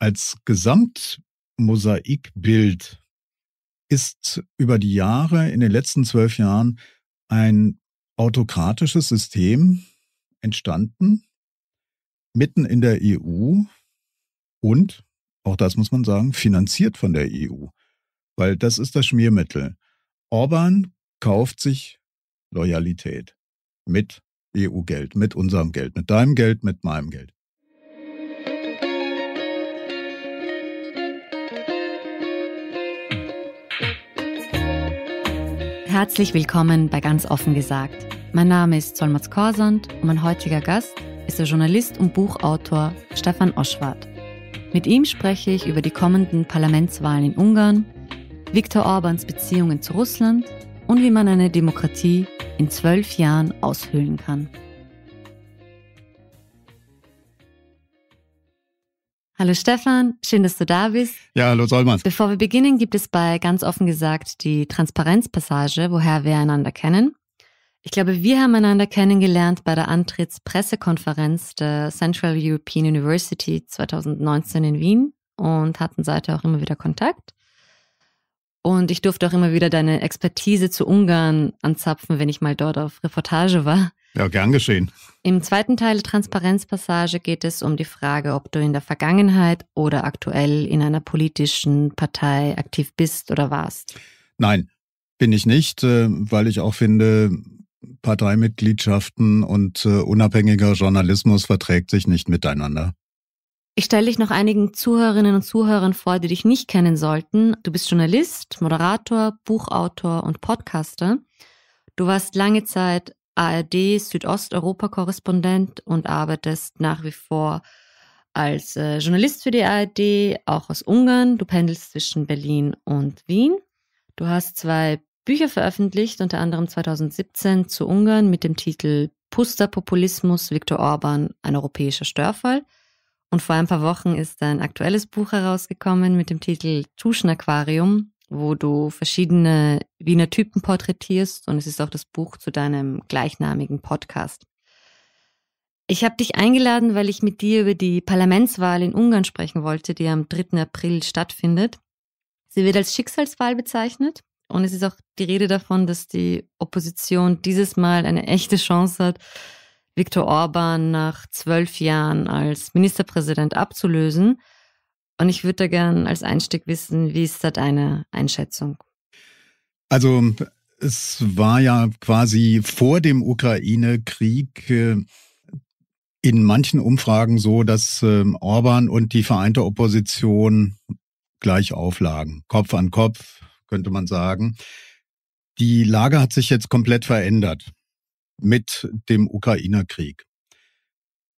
Als Gesamtmosaikbild ist über die Jahre, in den letzten zwölf Jahren, ein autokratisches System entstanden, mitten in der EU und, auch das muss man sagen, finanziert von der EU, weil das ist das Schmiermittel. Orban kauft sich Loyalität mit EU-Geld, mit unserem Geld, mit deinem Geld, mit meinem Geld. herzlich willkommen bei Ganz offen gesagt. Mein Name ist Solmaz Korsand und mein heutiger Gast ist der Journalist und Buchautor Stefan Oschwart. Mit ihm spreche ich über die kommenden Parlamentswahlen in Ungarn, Viktor Orbans Beziehungen zu Russland und wie man eine Demokratie in zwölf Jahren aushöhlen kann. Hallo Stefan, schön, dass du da bist. Ja, hallo Solmann. Bevor wir beginnen, gibt es bei ganz offen gesagt die Transparenzpassage, woher wir einander kennen. Ich glaube, wir haben einander kennengelernt bei der Antrittspressekonferenz der Central European University 2019 in Wien und hatten seither auch immer wieder Kontakt. Und ich durfte auch immer wieder deine Expertise zu Ungarn anzapfen, wenn ich mal dort auf Reportage war. Ja, gern geschehen. Im zweiten Teil Transparenzpassage geht es um die Frage, ob du in der Vergangenheit oder aktuell in einer politischen Partei aktiv bist oder warst. Nein, bin ich nicht, äh, weil ich auch finde, Parteimitgliedschaften und äh, unabhängiger Journalismus verträgt sich nicht miteinander. Ich stelle dich noch einigen Zuhörerinnen und Zuhörern vor, die dich nicht kennen sollten. Du bist Journalist, Moderator, Buchautor und Podcaster. Du warst lange Zeit ARD Südosteuropa-Korrespondent und arbeitest nach wie vor als äh, Journalist für die ARD, auch aus Ungarn. Du pendelst zwischen Berlin und Wien. Du hast zwei Bücher veröffentlicht, unter anderem 2017 zu Ungarn mit dem Titel Pusterpopulismus, Viktor Orban, ein europäischer Störfall. Und vor ein paar Wochen ist ein aktuelles Buch herausgekommen mit dem Titel Tuschen Aquarium, wo du verschiedene Wiener Typen porträtierst und es ist auch das Buch zu deinem gleichnamigen Podcast. Ich habe dich eingeladen, weil ich mit dir über die Parlamentswahl in Ungarn sprechen wollte, die am 3. April stattfindet. Sie wird als Schicksalswahl bezeichnet und es ist auch die Rede davon, dass die Opposition dieses Mal eine echte Chance hat, Viktor Orban nach zwölf Jahren als Ministerpräsident abzulösen. Und ich würde da gerne als Einstieg wissen, wie ist da deine Einschätzung? Also es war ja quasi vor dem Ukraine-Krieg äh, in manchen Umfragen so, dass ähm, Orban und die vereinte Opposition gleich auflagen. Kopf an Kopf, könnte man sagen. Die Lage hat sich jetzt komplett verändert mit dem Ukraine-Krieg.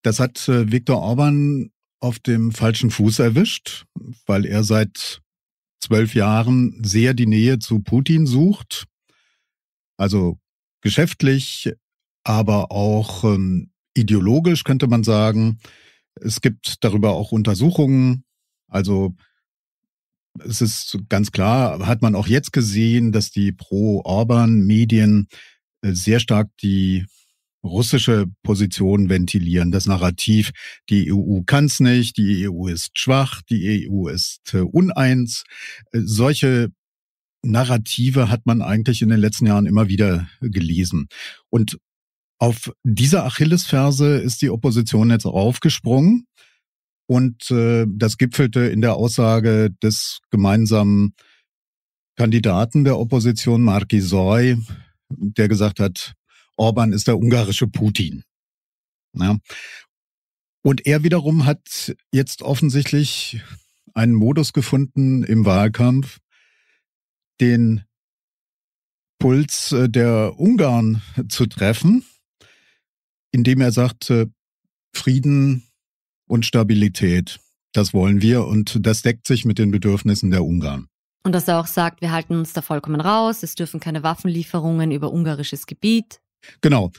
Das hat äh, Viktor Orban auf dem falschen Fuß erwischt, weil er seit zwölf Jahren sehr die Nähe zu Putin sucht. Also geschäftlich, aber auch ähm, ideologisch könnte man sagen. Es gibt darüber auch Untersuchungen. Also es ist ganz klar, hat man auch jetzt gesehen, dass die Pro-Orban-Medien äh, sehr stark die russische Position ventilieren, das Narrativ, die EU kann's nicht, die EU ist schwach, die EU ist äh, uneins. Äh, solche Narrative hat man eigentlich in den letzten Jahren immer wieder gelesen. Und auf dieser Achillesferse ist die Opposition jetzt aufgesprungen und äh, das gipfelte in der Aussage des gemeinsamen Kandidaten der Opposition, Marki Soy, der gesagt hat, Orban ist der ungarische Putin. Ja. Ne? Und er wiederum hat jetzt offensichtlich einen Modus gefunden im Wahlkampf, den Puls äh, der Ungarn zu treffen, indem er sagt, äh, Frieden und Stabilität, das wollen wir und das deckt sich mit den Bedürfnissen der Ungarn. Und dass er auch sagt, wir halten uns da vollkommen raus, es dürfen keine Waffenlieferungen über ungarisches Gebiet Genau.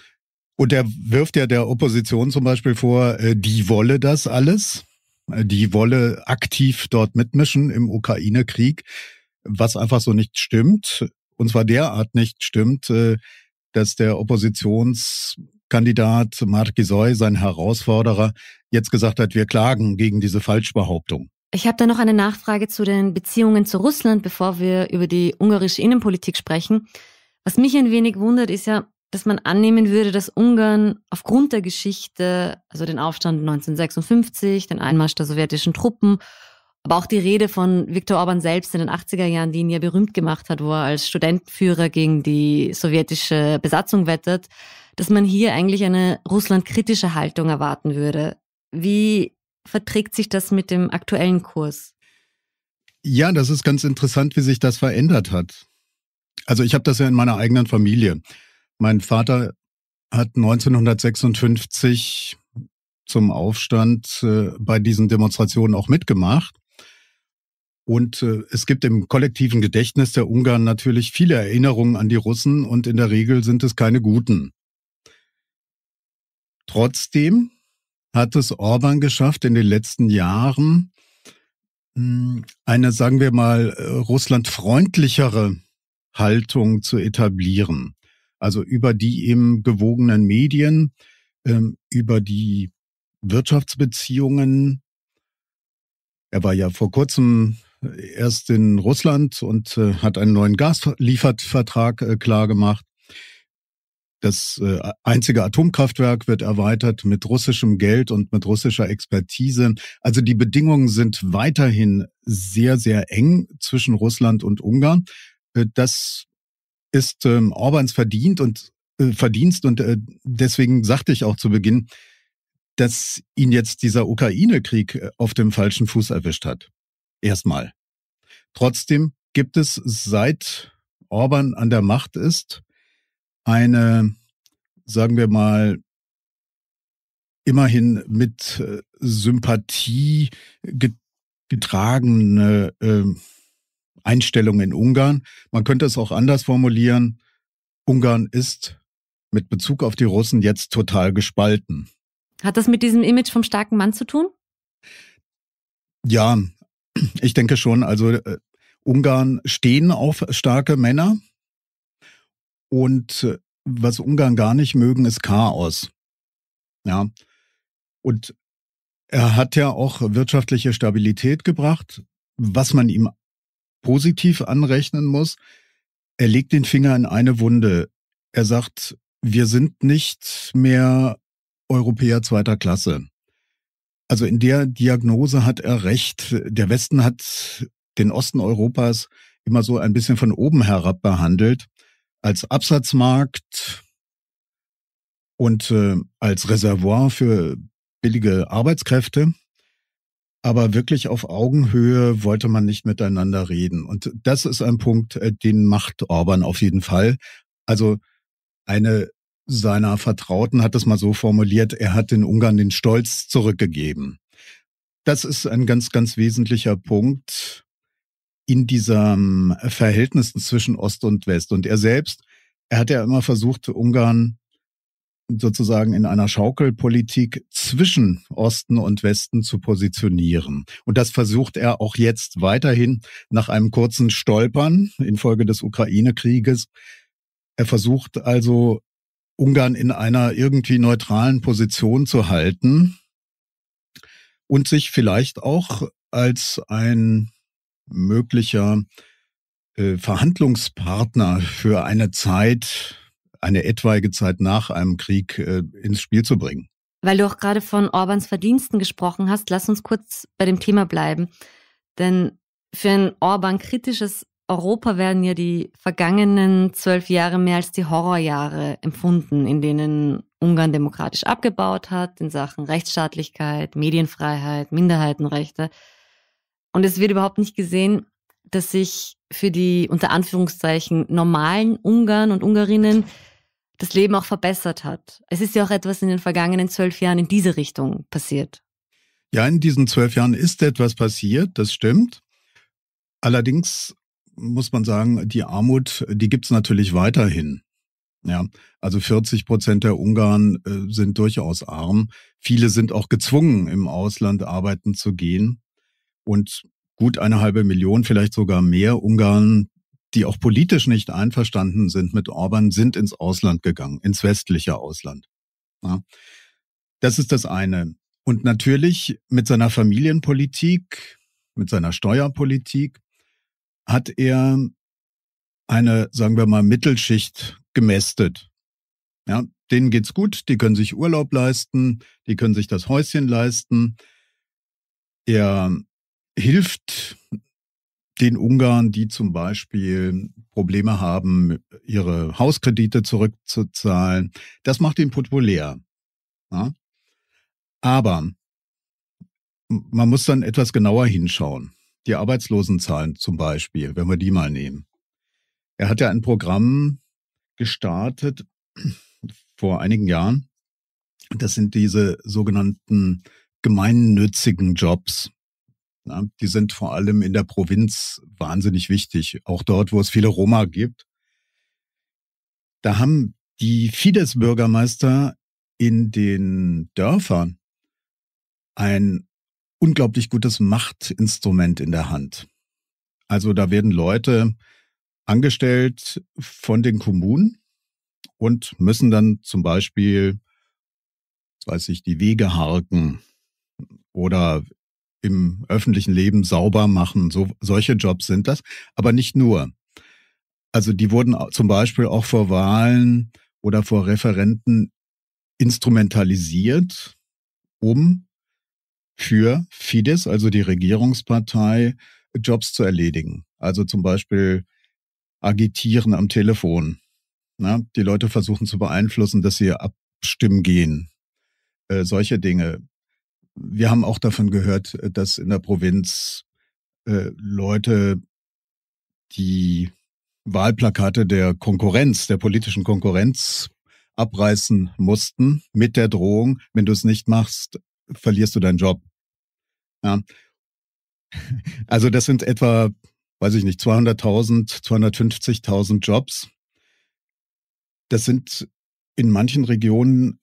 Und der wirft ja der Opposition zum Beispiel vor, äh, die wolle das alles. Äh, die wolle aktiv dort mitmischen im Ukraine-Krieg, was einfach so nicht stimmt. Und zwar derart nicht stimmt, äh, dass der Oppositionskandidat Gisoy, sein Herausforderer, jetzt gesagt hat, wir klagen gegen diese Falschbehauptung. Ich habe da noch eine Nachfrage zu den Beziehungen zu Russland, bevor wir über die ungarische Innenpolitik sprechen. Was mich ein wenig wundert, ist ja, dass man annehmen würde, dass Ungarn aufgrund der Geschichte, also den Aufstand 1956, den Einmarsch der sowjetischen Truppen, aber auch die Rede von Viktor Orban selbst in den 80er Jahren, die ihn ja berühmt gemacht hat, wo er als Studentenführer gegen die sowjetische Besatzung wettet, dass man hier eigentlich eine russlandkritische Haltung erwarten würde. Wie verträgt sich das mit dem aktuellen Kurs? Ja, das ist ganz interessant, wie sich das verändert hat. Also ich habe das ja in meiner eigenen Familie. Mein Vater hat 1956 zum Aufstand äh, bei diesen Demonstrationen auch mitgemacht. Und äh, es gibt im kollektiven Gedächtnis der Ungarn natürlich viele Erinnerungen an die Russen und in der Regel sind es keine guten. Trotzdem hat es Orban geschafft, in den letzten Jahren hm, eine, sagen wir mal, äh, russlandfreundlichere Haltung zu etablieren. Also über die eben gewogenen Medien, ähm, über die Wirtschaftsbeziehungen. Er war ja vor kurzem äh, erst in Russland und äh, hat einen neuen Gasliefervertrag äh, klargemacht. Das äh, einzige Atomkraftwerk wird erweitert mit russischem Geld und mit russischer Expertise. Also die Bedingungen sind weiterhin sehr, sehr eng zwischen Russland und Ungarn. Äh, das ist ähm, Orbans verdient und äh, Verdienst und äh, deswegen sagte ich auch zu Beginn, dass ihn jetzt dieser Ukraine-Krieg äh, auf dem falschen Fuß erwischt hat. Erstmal. Trotzdem gibt es seit Orban an der Macht ist eine, sagen wir mal, immerhin mit äh, Sympathie getragene äh, Einstellung in Ungarn. Man könnte es auch anders formulieren. Ungarn ist mit Bezug auf die Russen jetzt total gespalten. Hat das mit diesem Image vom starken Mann zu tun? Ja, ich denke schon. Also äh, Ungarn stehen auf starke Männer. Und äh, was Ungarn gar nicht mögen, ist Chaos. Ja. Und er hat ja auch wirtschaftliche Stabilität gebracht, was man ihm positiv anrechnen muss. Er legt den Finger in eine Wunde. Er sagt, wir sind nicht mehr Europäer zweiter Klasse. Also in der Diagnose hat er recht. Der Westen hat den Osten Europas immer so ein bisschen von oben herab behandelt, als Absatzmarkt und äh, als Reservoir für billige Arbeitskräfte aber wirklich auf Augenhöhe wollte man nicht miteinander reden. Und das ist ein Punkt, äh, den macht Orban auf jeden Fall. Also eine seiner Vertrauten hat es mal so formuliert, er hat den Ungarn den Stolz zurückgegeben. Das ist ein ganz, ganz wesentlicher Punkt in diesem Verhältnis zwischen Ost und West. Und er selbst, er hat ja immer versucht, Ungarn sozusagen in einer Schaukelpolitik zwischen Osten und Westen zu positionieren. Und das versucht er auch jetzt weiterhin nach einem kurzen Stolpern infolge des Ukraine-Krieges. Er versucht also, Ungarn in einer irgendwie neutralen Position zu halten und sich vielleicht auch als ein möglicher äh, Verhandlungspartner für eine Zeit eine etwaige Zeit nach einem Krieg äh, ins Spiel zu bringen. Weil du auch gerade von Orbans Verdiensten gesprochen hast, lass uns kurz bei dem Thema bleiben. Denn für ein Orban kritisches Europa werden ja die vergangenen zwölf Jahre mehr als die Horrorjahre empfunden, in denen Ungarn demokratisch abgebaut hat in Sachen Rechtsstaatlichkeit, Medienfreiheit, Minderheitenrechte. Und es wird überhaupt nicht gesehen, dass sich für die unter Anführungszeichen normalen Ungarn und Ungarinnen das Leben auch verbessert hat. Es ist ja auch etwas in den vergangenen zwölf Jahren in diese Richtung passiert. Ja, in diesen zwölf Jahren ist etwas passiert, das stimmt. Allerdings muss man sagen, die Armut, die gibt es natürlich weiterhin. Ja, also 40 Prozent der Ungarn äh, sind durchaus arm. Viele sind auch gezwungen, im Ausland arbeiten zu gehen. Und gut eine halbe Million, vielleicht sogar mehr Ungarn die auch politisch nicht einverstanden sind mit Orban, sind ins Ausland gegangen, ins westliche Ausland. Ja. Das ist das eine. Und natürlich mit seiner Familienpolitik, mit seiner Steuerpolitik hat er eine, sagen wir mal, Mittelschicht gemästet. Ja, denen geht's gut, die können sich Urlaub leisten, die können sich das Häuschen leisten. Er hilft den Ungarn, die zum Beispiel Probleme haben, ihre Hauskredite zurückzuzahlen. Das macht ihn populär. Ja? Aber man muss dann etwas genauer hinschauen. Die Arbeitslosenzahlen zum Beispiel, wenn wir die mal nehmen. Er hat ja ein Programm gestartet vor einigen Jahren. Das sind diese sogenannten gemeinnützigen Jobs. Ne? die sind vor allem in der Provinz wahnsinnig wichtig, auch dort, wo es viele Roma gibt. Da haben die Fidesz-Bürgermeister in den Dörfern ein unglaublich gutes Machtinstrument in der Hand. Also da werden Leute angestellt von den Kommunen und müssen dann zum Beispiel, weiß ich, die Wege harken oder im öffentlichen Leben sauber machen. So, solche Jobs sind das, aber nicht nur. Also die wurden zum Beispiel auch vor Wahlen oder vor Referenten instrumentalisiert, um für Fidesz, also die Regierungspartei, Jobs zu erledigen. Also zum Beispiel agitieren am Telefon. Na, die Leute versuchen zu beeinflussen, dass sie abstimmen gehen. Äh, solche Dinge wir haben auch davon gehört, äh, dass in der Provinz äh, Leute die Wahlplakate der Konkurrenz, der politischen Konkurrenz abreißen mussten mit der Drohung, wenn du es nicht machst, verlierst du deinen Job. Ja. Also das sind etwa, weiß ich nicht, 200.000, 250.000 Jobs. Das sind in manchen Regionen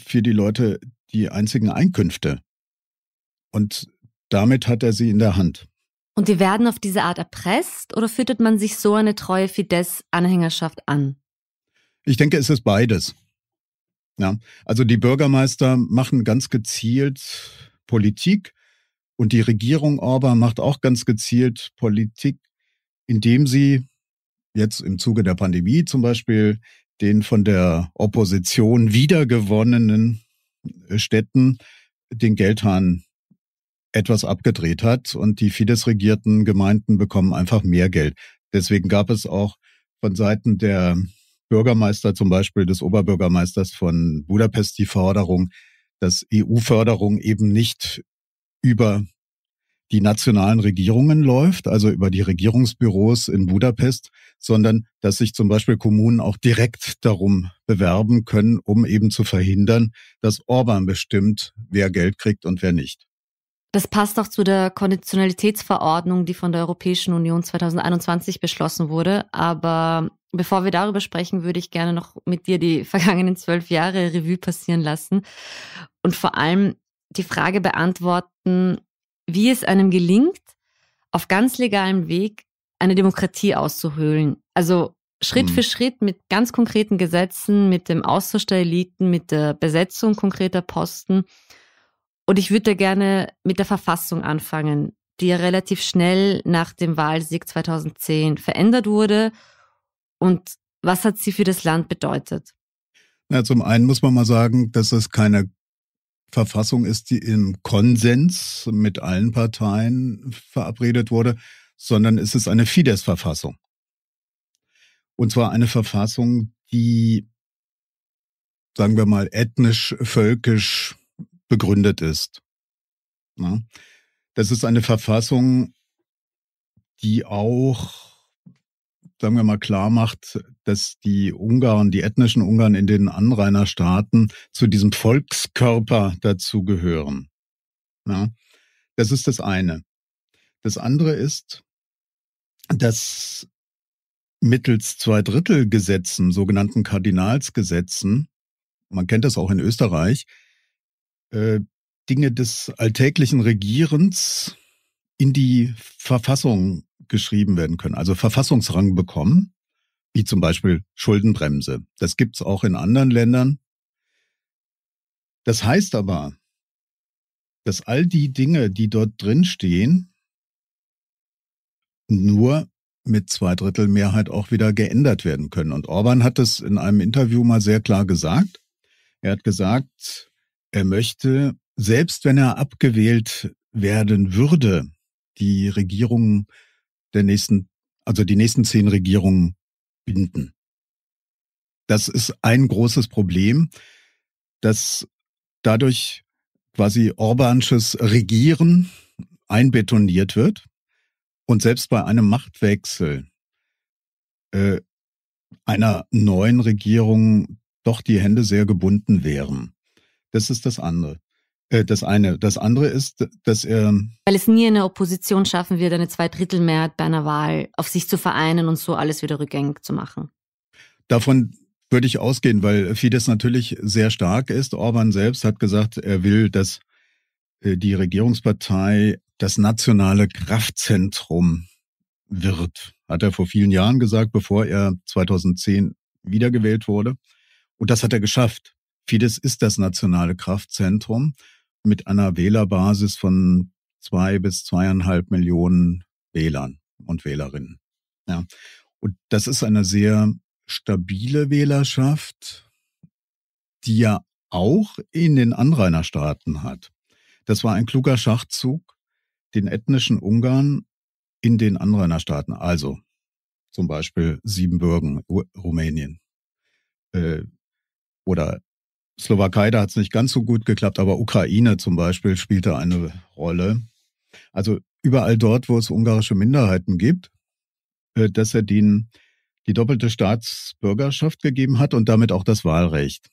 für die Leute die einzigen Einkünfte. Und damit hat er sie in der Hand. Und die werden auf diese Art erpresst oder füttert man sich so eine treue Fidesz-Anhängerschaft an? Ich denke, es ist beides. Ja, also die Bürgermeister machen ganz gezielt Politik und die Regierung Orban macht auch ganz gezielt Politik, indem sie jetzt im Zuge der Pandemie zum Beispiel den von der Opposition wiedergewonnenen Städten den Geldhahn etwas abgedreht hat und die Fidesz-regierten Gemeinden bekommen einfach mehr Geld. Deswegen gab es auch von Seiten der Bürgermeister, zum Beispiel des Oberbürgermeisters von Budapest, die Forderung, dass EU-Förderung eben nicht über die nationalen Regierungen läuft, also über die Regierungsbüros in Budapest, sondern dass sich zum Beispiel Kommunen auch direkt darum bewerben können, um eben zu verhindern, dass Orban bestimmt, wer Geld kriegt und wer nicht. Das passt auch zu der Konditionalitätsverordnung, die von der Europäischen Union 2021 beschlossen wurde. Aber bevor wir darüber sprechen, würde ich gerne noch mit dir die vergangenen zwölf Jahre Revue passieren lassen und vor allem die Frage beantworten, wie es einem gelingt, auf ganz legalem Weg eine Demokratie auszuhöhlen. Also Schritt mhm. für Schritt mit ganz konkreten Gesetzen, mit dem Austausch der Eliten, mit der Besetzung konkreter Posten. Und ich würde gerne mit der Verfassung anfangen, die ja relativ schnell nach dem Wahlsieg 2010 verändert wurde. Und was hat sie für das Land bedeutet? Na, zum einen muss man mal sagen, dass es keine Verfassung ist, die im Konsens mit allen Parteien verabredet wurde, sondern es ist eine Fidesz-Verfassung. Und zwar eine Verfassung, die, sagen wir mal, ethnisch, völkisch begründet ist. Das ist eine Verfassung, die auch sagen wir mal, klar macht, dass die Ungarn, die ethnischen Ungarn in den Anrainerstaaten zu diesem Volkskörper dazugehören. Ja, das ist das eine. Das andere ist, dass mittels Zweidrittelgesetzen, sogenannten Kardinalsgesetzen, man kennt das auch in Österreich, äh, Dinge des alltäglichen Regierens in die Verfassung geschrieben werden können, also Verfassungsrang bekommen, wie zum Beispiel Schuldenbremse. Das gibt es auch in anderen Ländern. Das heißt aber, dass all die Dinge, die dort drin stehen, nur mit zwei Drittel Mehrheit auch wieder geändert werden können. Und Orban hat es in einem Interview mal sehr klar gesagt. Er hat gesagt, er möchte, selbst wenn er abgewählt werden würde, die Regierung der nächsten, also die nächsten zehn Regierungen binden. Das ist ein großes Problem, dass dadurch quasi Orbansches Regieren einbetoniert wird. Und selbst bei einem Machtwechsel äh, einer neuen Regierung doch die Hände sehr gebunden wären. Das ist das andere. Äh, das eine. Das andere ist, dass er. Weil es nie eine Opposition schaffen wird, eine Zweidrittelmehrheit bei einer Wahl auf sich zu vereinen und so alles wieder rückgängig zu machen. Davon würde ich ausgehen, weil Fidesz natürlich sehr stark ist. Orban selbst hat gesagt, er will, dass äh, die Regierungspartei das nationale Kraftzentrum wird. Hat er vor vielen Jahren gesagt, bevor er 2010 wiedergewählt wurde. Und das hat er geschafft. Fidesz ist das nationale Kraftzentrum mit einer Wählerbasis von zwei bis zweieinhalb Millionen Wählern und Wählerinnen. Ja. Und das ist eine sehr stabile Wählerschaft, die ja auch in den Anrainerstaaten hat. Das war ein kluger Schachzug, den ethnischen Ungarn in den Anrainerstaaten, also zum Beispiel Siebenbürgen, Rumänien äh, oder Slowakei, da hat es nicht ganz so gut geklappt, aber Ukraine zum Beispiel spielte eine Rolle. Also überall dort, wo es ungarische Minderheiten gibt, äh, dass er denen die doppelte Staatsbürgerschaft gegeben hat und damit auch das Wahlrecht.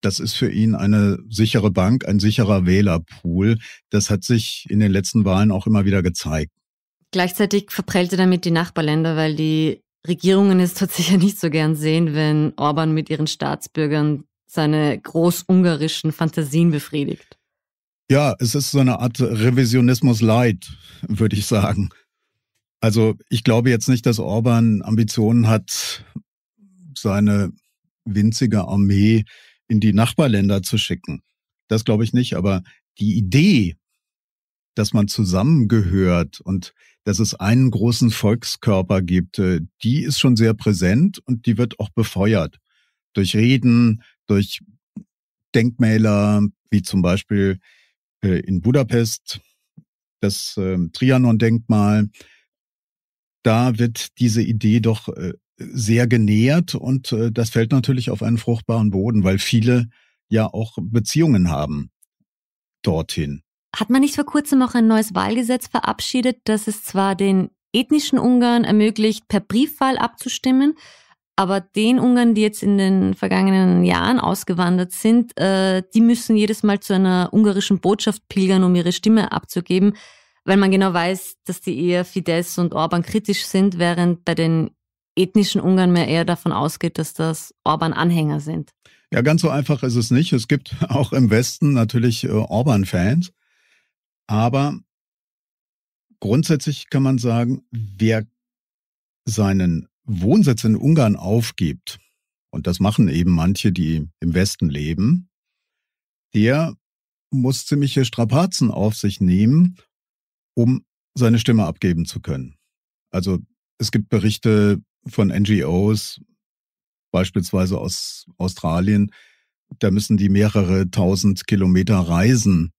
Das ist für ihn eine sichere Bank, ein sicherer Wählerpool. Das hat sich in den letzten Wahlen auch immer wieder gezeigt. Gleichzeitig verprellte damit die Nachbarländer, weil die Regierungen es dort sicher nicht so gern sehen, wenn Orban mit ihren Staatsbürgern seine großungarischen Fantasien befriedigt. Ja, es ist so eine Art Revisionismus Light, würde ich sagen. Also ich glaube jetzt nicht, dass Orban Ambitionen hat, seine winzige Armee in die Nachbarländer zu schicken. Das glaube ich nicht, aber die Idee, dass man zusammengehört und dass es einen großen Volkskörper gibt, äh, die ist schon sehr präsent und die wird auch befeuert durch Reden, durch Denkmäler wie zum Beispiel äh, in Budapest das äh, Trianon-Denkmal. Da wird diese Idee doch äh, sehr genährt und äh, das fällt natürlich auf einen fruchtbaren Boden, weil viele ja auch Beziehungen haben dorthin. Hat man nicht vor kurzem auch ein neues Wahlgesetz verabschiedet, das es zwar den ethnischen Ungarn ermöglicht, per Briefwahl abzustimmen, aber den Ungarn, die jetzt in den vergangenen Jahren ausgewandert sind, äh, die müssen jedes Mal zu einer ungarischen Botschaft pilgern, um ihre Stimme abzugeben, weil man genau weiß, dass die eher Fidesz und Orban kritisch sind, während bei den ethnischen Ungarn mehr eher davon ausgeht, dass das Orban-Anhänger sind. Ja, ganz so einfach ist es nicht. Es gibt auch im Westen natürlich äh, Orban-Fans. Aber grundsätzlich kann man sagen, wer seinen Wohnsitz in Ungarn aufgibt, und das machen eben manche, die im Westen leben, der muss ziemliche Strapazen auf sich nehmen, um seine Stimme abgeben zu können. Also es gibt Berichte von NGOs, beispielsweise aus Australien, da müssen die mehrere tausend Kilometer reisen,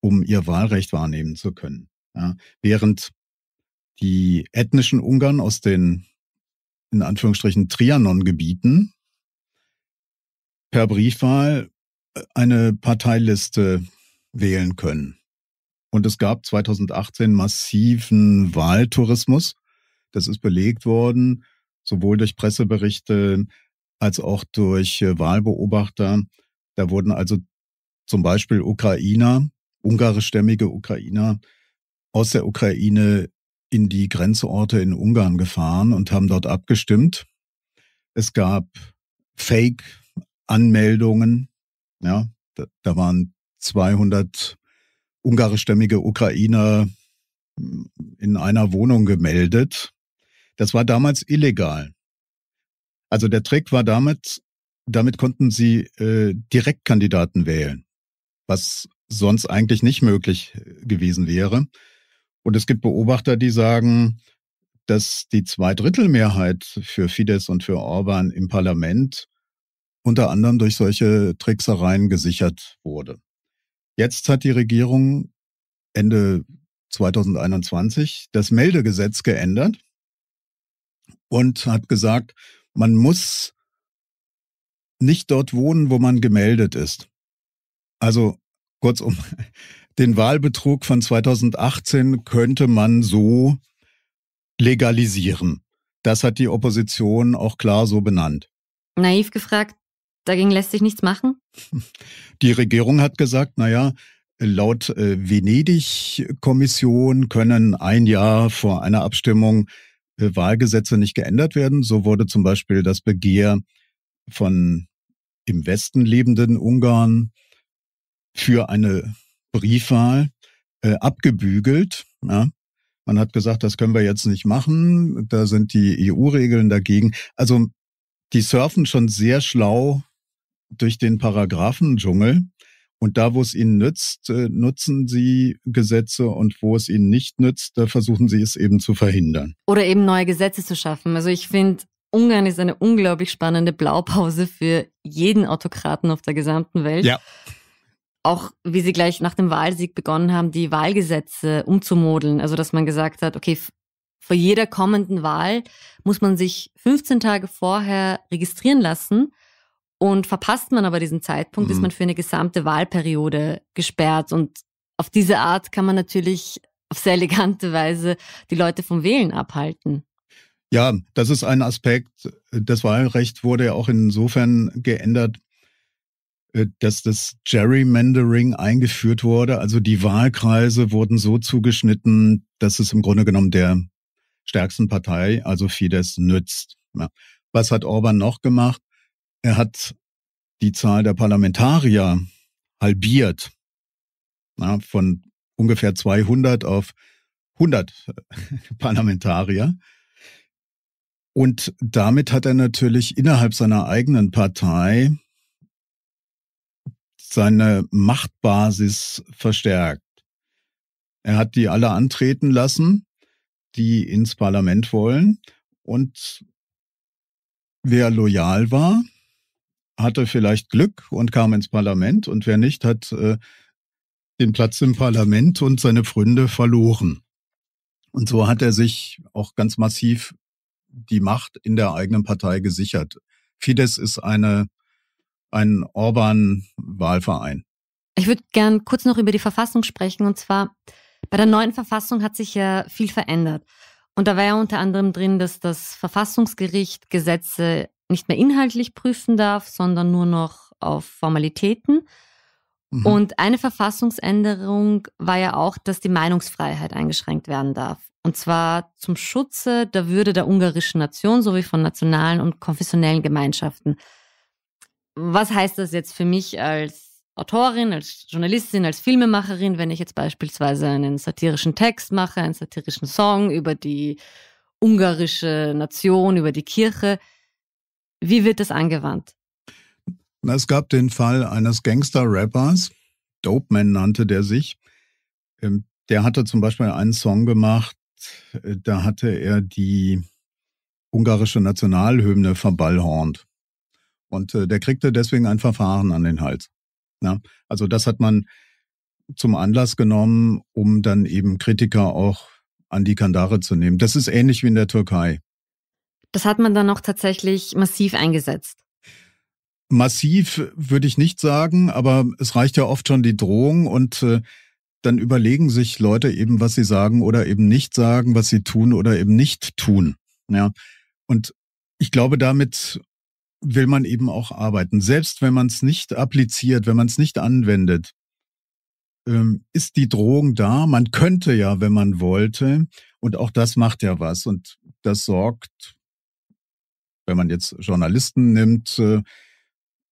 um ihr Wahlrecht wahrnehmen zu können. Ja, während die ethnischen Ungarn aus den in Anführungsstrichen Trianon-Gebieten per Briefwahl äh, eine Parteiliste wählen können. Und es gab 2018 massiven Wahltourismus. Das ist belegt worden, sowohl durch Presseberichte als auch durch äh, Wahlbeobachter. Da wurden also zum Beispiel Ukrainer, ungarischstämmige Ukrainer aus der Ukraine in die Grenzorte in Ungarn gefahren und haben dort abgestimmt. Es gab Fake-Anmeldungen. Ja, da, da, waren 200 ungarischstämmige Ukrainer hm, in einer Wohnung gemeldet. Das war damals illegal. Also der Trick war damit, damit konnten sie äh, Direktkandidaten wählen, was sonst eigentlich nicht möglich äh, gewesen wäre. Und es gibt Beobachter, die sagen, dass die Zweidrittelmehrheit für Fidesz und für Orban im Parlament unter anderem durch solche Tricksereien gesichert wurde. Jetzt hat die Regierung Ende 2021 das Meldegesetz geändert und hat gesagt, man muss nicht dort wohnen, wo man gemeldet ist. Also Kurzum, den Wahlbetrug von 2018 könnte man so legalisieren. Das hat die Opposition auch klar so benannt. Naiv gefragt, dagegen lässt sich nichts machen? Die Regierung hat gesagt, naja, laut äh, Venedig-Kommission können ein Jahr vor einer Abstimmung äh, Wahlgesetze nicht geändert werden. So wurde zum Beispiel das Begehr von im Westen lebenden Ungarn für eine Briefwahl äh, abgebügelt. Ja. Man hat gesagt, das können wir jetzt nicht machen. Da sind die EU-Regeln dagegen. Also die surfen schon sehr schlau durch den Paragraphendschungel. Und da, wo es ihnen nützt, äh, nutzen sie Gesetze und wo es ihnen nicht nützt, da versuchen sie es eben zu verhindern. Oder eben neue Gesetze zu schaffen. Also ich finde, Ungarn ist eine unglaublich spannende Blaupause für jeden Autokraten auf der gesamten Welt. Ja auch wie sie gleich nach dem Wahlsieg begonnen haben, die Wahlgesetze umzumodeln. Also dass man gesagt hat, okay, vor jeder kommenden Wahl muss man sich 15 Tage vorher registrieren lassen. Und verpasst man aber diesen Zeitpunkt, mhm. ist man für eine gesamte Wahlperiode gesperrt. Und auf diese Art kann man natürlich auf sehr elegante Weise die Leute vom Wählen abhalten. Ja, das ist ein Aspekt. Das Wahlrecht wurde ja auch insofern geändert, äh, dass das Gerrymandering eingeführt wurde. Also die Wahlkreise wurden so zugeschnitten, dass es im Grunde genommen der stärksten Partei, also Fidesz, nützt. Ja. Was hat Orban noch gemacht? Er hat die Zahl der Parlamentarier halbiert. Ja, von ungefähr 200 auf 100 Parlamentarier. Und damit hat er natürlich innerhalb seiner eigenen Partei seine Machtbasis verstärkt. Er hat die alle antreten lassen, die ins Parlament wollen. Und wer loyal war, hatte vielleicht Glück und kam ins Parlament. Und wer nicht, hat äh, den Platz im Parlament und seine Freunde verloren. Und so hat er sich auch ganz massiv die Macht in der eigenen Partei gesichert. Fidesz ist eine ein Orban-Wahlverein. Ich würde gern kurz noch über die Verfassung sprechen. Und zwar, bei der neuen Verfassung hat sich ja viel verändert. Und da war ja unter anderem drin, dass das Verfassungsgericht Gesetze nicht mehr inhaltlich prüfen darf, sondern nur noch auf Formalitäten. Mhm. Und eine Verfassungsänderung war ja auch, dass die Meinungsfreiheit eingeschränkt werden darf. Und zwar zum Schutze der Würde der ungarischen Nation sowie von nationalen und konfessionellen Gemeinschaften was heißt das jetzt für mich als Autorin, als Journalistin, als Filmemacherin, wenn ich jetzt beispielsweise einen satirischen Text mache, einen satirischen Song über die ungarische Nation, über die Kirche? Wie wird das angewandt? Es gab den Fall eines Gangster-Rappers, Dopeman nannte der sich. Ähm, der hatte zum Beispiel einen Song gemacht, äh, da hatte er die ungarische Nationalhymne verballhornt. Und äh, der kriegte deswegen ein Verfahren an den Hals. Ja? Ne? Also das hat man zum Anlass genommen, um dann eben Kritiker auch an die Kandare zu nehmen. Das ist ähnlich wie in der Türkei. Das hat man dann auch tatsächlich massiv eingesetzt. Massiv würde ich nicht sagen, aber es reicht ja oft schon die Drohung und äh, dann überlegen sich Leute eben, was sie sagen oder eben nicht sagen, was sie tun oder eben nicht tun. Ja. Und ich glaube, damit will man eben auch arbeiten. Selbst wenn man es nicht appliziert, wenn man es nicht anwendet, ähm, ist die Drohung da. Man könnte ja, wenn man wollte. Und auch das macht ja was. Und das sorgt, wenn man jetzt Journalisten nimmt, äh,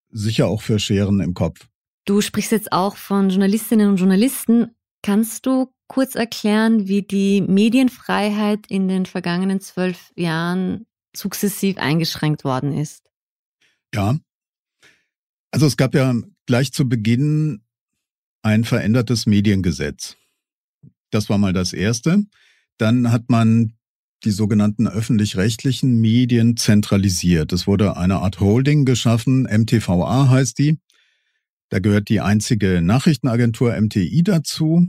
sicher auch für Scheren im Kopf. Du sprichst jetzt auch von Journalistinnen und Journalisten. Kannst du kurz erklären, wie die Medienfreiheit in den vergangenen zwölf Jahren sukzessiv eingeschränkt worden ist? Ja. Also es gab ja gleich zu Beginn ein verändertes Mediengesetz. Das war mal das Erste. Dann hat man die sogenannten öffentlich-rechtlichen Medien zentralisiert. Es wurde eine Art Holding geschaffen, MTVA heißt die. Da gehört die einzige Nachrichtenagentur MTI dazu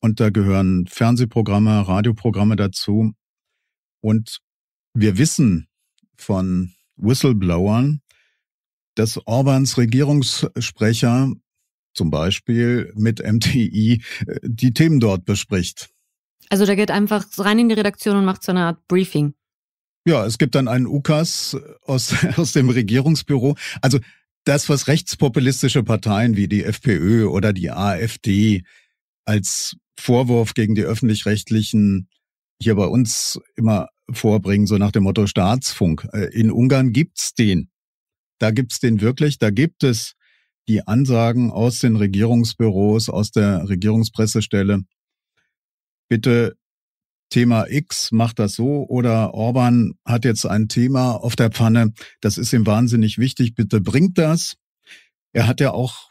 und da gehören Fernsehprogramme, Radioprogramme dazu. Und wir wissen von Whistleblowern, dass Orbans Regierungssprecher zum Beispiel mit MTI äh, die Themen dort bespricht. Also da geht einfach rein in die Redaktion und macht so eine Art Briefing. Ja, es gibt dann einen Ukas aus, aus dem Regierungsbüro. Also das, was rechtspopulistische Parteien wie die FPÖ oder die AfD als Vorwurf gegen die öffentlich-rechtlichen hier bei uns immer vorbringen, so nach dem Motto Staatsfunk. Äh, in Ungarn gibt's den. Da es den wirklich. Da gibt es die Ansagen aus den Regierungsbüros, aus der Regierungspressestelle. Bitte Thema X, macht das so oder Orban hat jetzt ein Thema auf der Pfanne, das ist ihm wahnsinnig wichtig, bitte bringt das. Er hat ja auch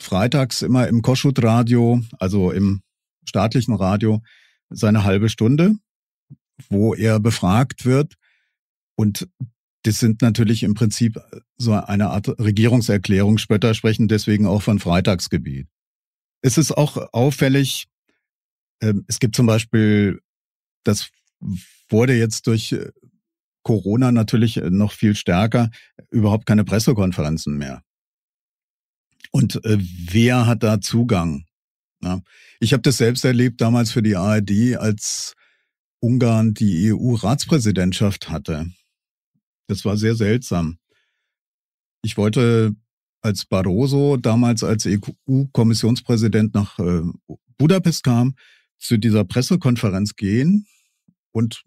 freitags immer im Koschut-Radio, also im staatlichen Radio, seine halbe Stunde, wo er befragt wird. Und das sind natürlich im Prinzip äh, so eine Art Regierungserklärung. Spötter sprechen deswegen auch von Freitagsgebiet. Es ist auch auffällig, ähm, es gibt zum Beispiel, das wurde jetzt durch äh, Corona natürlich äh, noch viel stärker, überhaupt keine Pressekonferenzen mehr. Und wer hat da Zugang? Ich habe das selbst erlebt damals für die ARD, als Ungarn die EU-Ratspräsidentschaft hatte. Das war sehr seltsam. Ich wollte als Barroso damals als EU-Kommissionspräsident nach äh, Budapest kam, zu dieser Pressekonferenz gehen und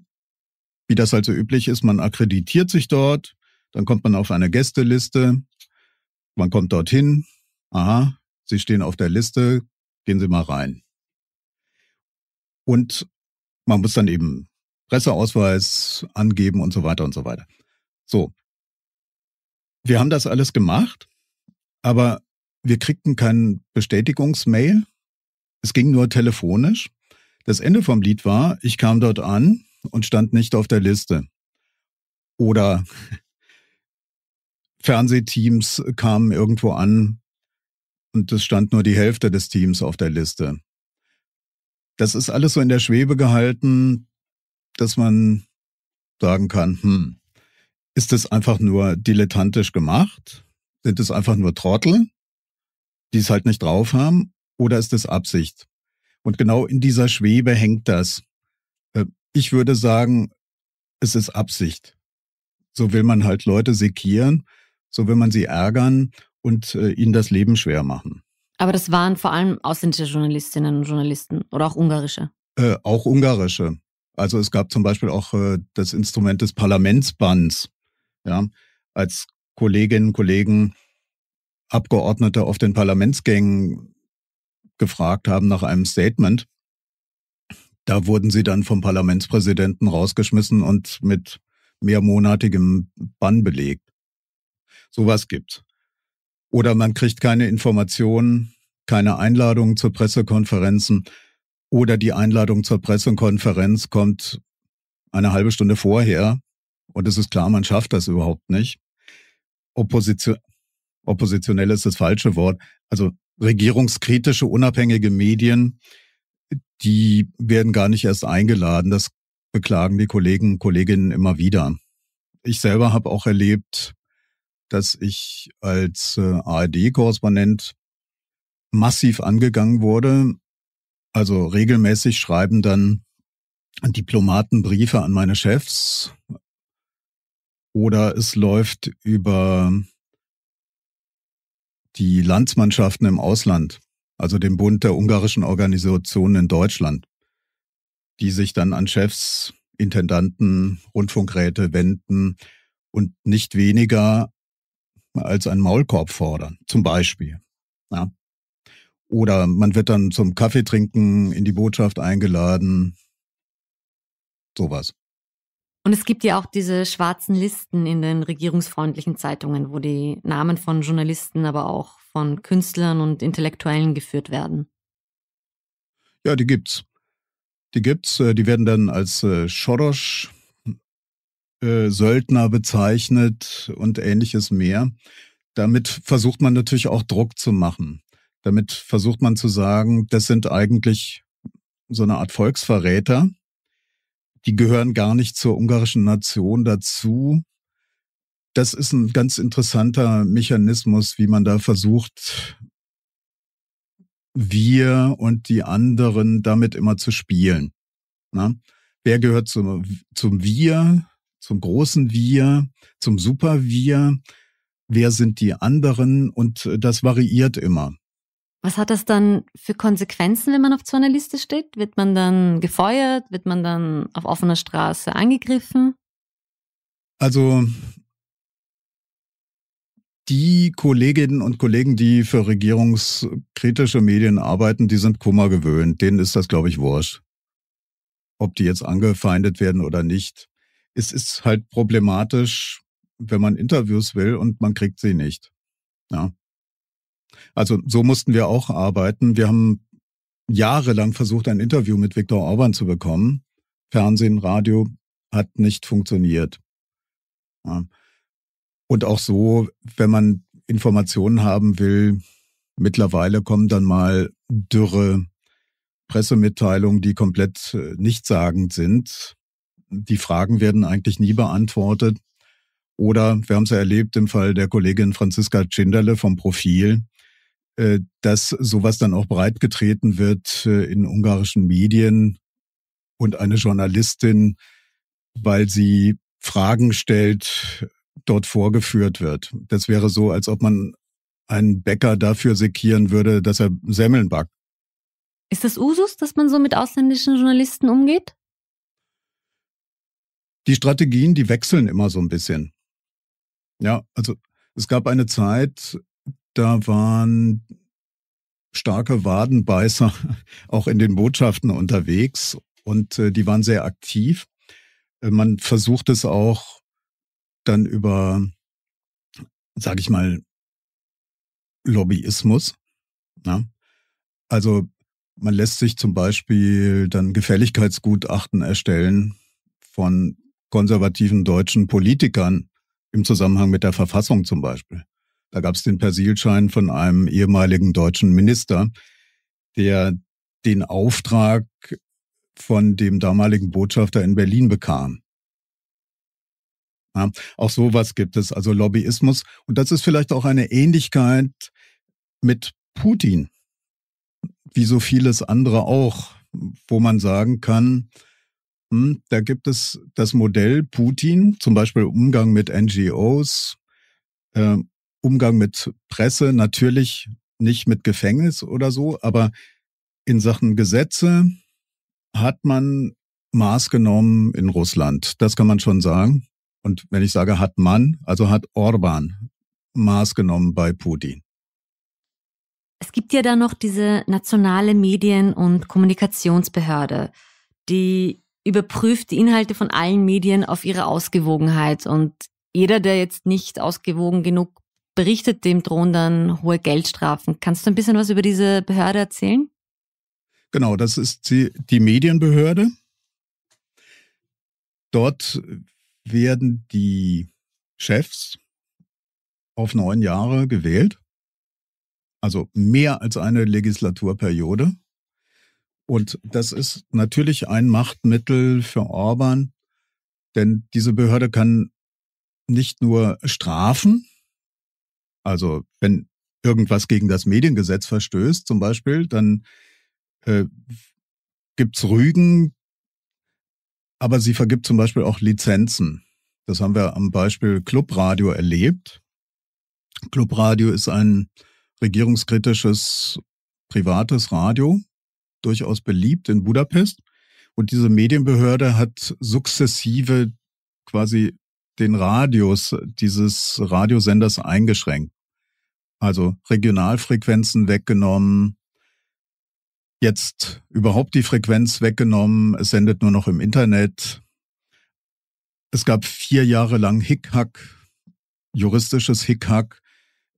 wie das also üblich ist, man akkreditiert sich dort, dann kommt man auf eine Gästeliste, man kommt dorthin, aha, Sie stehen auf der Liste, gehen Sie mal rein. Und man muss dann eben Presseausweis angeben und so weiter und so weiter. So. Wir haben das alles gemacht, aber wir kriegten kein Bestätigungsmail. Es ging nur telefonisch. Das Ende vom Lied war, ich kam dort an und stand nicht auf der Liste. Oder Fernsehteams kamen irgendwo an und es stand nur die Hälfte des Teams auf der Liste. Das ist alles so in der Schwebe gehalten, dass man sagen kann, hm, ist es einfach nur dilettantisch gemacht? Sind es einfach nur Trottel, die es halt nicht drauf haben? Oder ist es Absicht? Und genau in dieser Schwebe hängt das. Äh, ich würde sagen, es ist Absicht. So will man halt Leute sekieren, so will man sie ärgern und äh, ihnen das Leben schwer machen. Aber das waren vor allem ausländische Journalistinnen und Journalisten oder auch ungarische? Äh, auch ungarische. Also es gab zum Beispiel auch äh, das Instrument des Parlamentsbands ja, als Kolleginnen, Kollegen, Abgeordnete auf den Parlamentsgängen gefragt haben nach einem Statement. Da wurden sie dann vom Parlamentspräsidenten rausgeschmissen und mit mehrmonatigem Bann belegt. Sowas gibt's. Oder man kriegt keine Informationen, keine Einladungen zu Pressekonferenzen. Oder die Einladung zur Pressekonferenz kommt eine halbe Stunde vorher und es ist klar, man schafft das überhaupt nicht. Opposition, oppositionell ist das falsche Wort. Also regierungskritische, unabhängige Medien, die werden gar nicht erst eingeladen. Das beklagen die Kollegen und Kolleginnen immer wieder. Ich selber habe auch erlebt, dass ich als äh, ARD-Korrespondent massiv angegangen wurde. Also regelmäßig schreiben dann Diplomaten Briefe an meine Chefs, oder es läuft über die Landsmannschaften im Ausland, also den Bund der ungarischen Organisationen in Deutschland, die sich dann an Chefs, Intendanten, Rundfunkräte wenden und nicht weniger als einen Maulkorb fordern, zum Beispiel. Ja. Oder man wird dann zum Kaffee trinken in die Botschaft eingeladen. Sowas. Und es gibt ja auch diese schwarzen Listen in den regierungsfreundlichen Zeitungen, wo die Namen von Journalisten, aber auch von Künstlern und Intellektuellen geführt werden. Ja, die gibt's. Die gibt's. Äh, die werden dann als äh, Schorosch, äh, Söldner bezeichnet und ähnliches mehr. Damit versucht man natürlich auch Druck zu machen. Damit versucht man zu sagen, das sind eigentlich so eine Art Volksverräter die gehören gar nicht zur ungarischen Nation dazu. Das ist ein ganz interessanter Mechanismus, wie man da versucht, wir und die anderen damit immer zu spielen. Na? Ne? Wer gehört zum, zum Wir, zum großen Wir, zum Super Wir? Wer sind die anderen? Und äh, das variiert immer. Was hat das dann für Konsequenzen, wenn man auf so einer Liste steht? Wird man dann gefeuert? Wird man dann auf offener Straße angegriffen? Also die Kolleginnen und Kollegen, die für regierungskritische Medien arbeiten, die sind Kummer gewöhnt. Denen ist das, glaube ich, wurscht. Ob die jetzt angefeindet werden oder nicht. Es ist halt problematisch, wenn man Interviews will und man kriegt sie nicht. Ja. Also so mussten wir auch arbeiten. Wir haben jahrelang versucht, ein Interview mit Viktor Orban zu bekommen. Fernsehen, Radio hat nicht funktioniert. Ja. Und auch so, wenn man Informationen haben will, mittlerweile kommen dann mal dürre Pressemitteilungen, die komplett äh, nichtssagend sind. Die Fragen werden eigentlich nie beantwortet. Oder wir haben es ja erlebt im Fall der Kollegin Franziska Tschinderle vom Profil. Äh, dass sowas dann auch breitgetreten wird äh, in ungarischen Medien und eine Journalistin, weil sie Fragen stellt, dort vorgeführt wird. Das wäre so, als ob man einen Bäcker dafür sekieren würde, dass er Semmeln backt. Ist das Usus, dass man so mit ausländischen Journalisten umgeht? Die Strategien, die wechseln immer so ein bisschen. Ja, also es gab eine Zeit, da waren starke Wadenbeißer auch in den Botschaften unterwegs und äh, die waren sehr aktiv. Äh, man versucht es auch dann über, sage ich mal, Lobbyismus. Na? Ne? Also man lässt sich zum Beispiel dann Gefälligkeitsgutachten erstellen von konservativen deutschen Politikern im Zusammenhang mit der Verfassung zum Beispiel. Da gab es den Persilschein von einem ehemaligen deutschen Minister, der den Auftrag von dem damaligen Botschafter in Berlin bekam. Ja, auch sowas gibt es, also Lobbyismus. Und das ist vielleicht auch eine Ähnlichkeit mit Putin, wie so vieles andere auch, wo man sagen kann, hm, da gibt es das Modell Putin, zum Beispiel Umgang mit NGOs, äh, Umgang mit Presse, natürlich nicht mit Gefängnis oder so, aber in Sachen Gesetze hat man Maß genommen in Russland. Das kann man schon sagen. Und wenn ich sage hat man, also hat Orban Maß genommen bei Putin. Es gibt ja da noch diese nationale Medien- und Kommunikationsbehörde, die überprüft die Inhalte von allen Medien auf ihre Ausgewogenheit. Und jeder, der jetzt nicht ausgewogen genug berichtet, dem drohen dann hohe Geldstrafen. Kannst du ein bisschen was über diese Behörde erzählen? Genau, das ist die, die Medienbehörde. Dort werden die Chefs auf neun Jahre gewählt, also mehr als eine Legislaturperiode. Und das ist natürlich ein Machtmittel für Orban, denn diese Behörde kann nicht nur strafen, also wenn irgendwas gegen das Mediengesetz verstößt zum Beispiel, dann äh, gibt's Rügen, aber sie vergibt zum Beispiel auch Lizenzen. Das haben wir am Beispiel Clubradio erlebt. Clubradio ist ein regierungskritisches privates Radio, durchaus beliebt in Budapest. Und diese Medienbehörde hat sukzessive quasi den Radius dieses Radiosenders eingeschränkt also Regionalfrequenzen weggenommen, jetzt überhaupt die Frequenz weggenommen, es sendet nur noch im Internet. Es gab vier Jahre lang Hickhack, juristisches Hickhack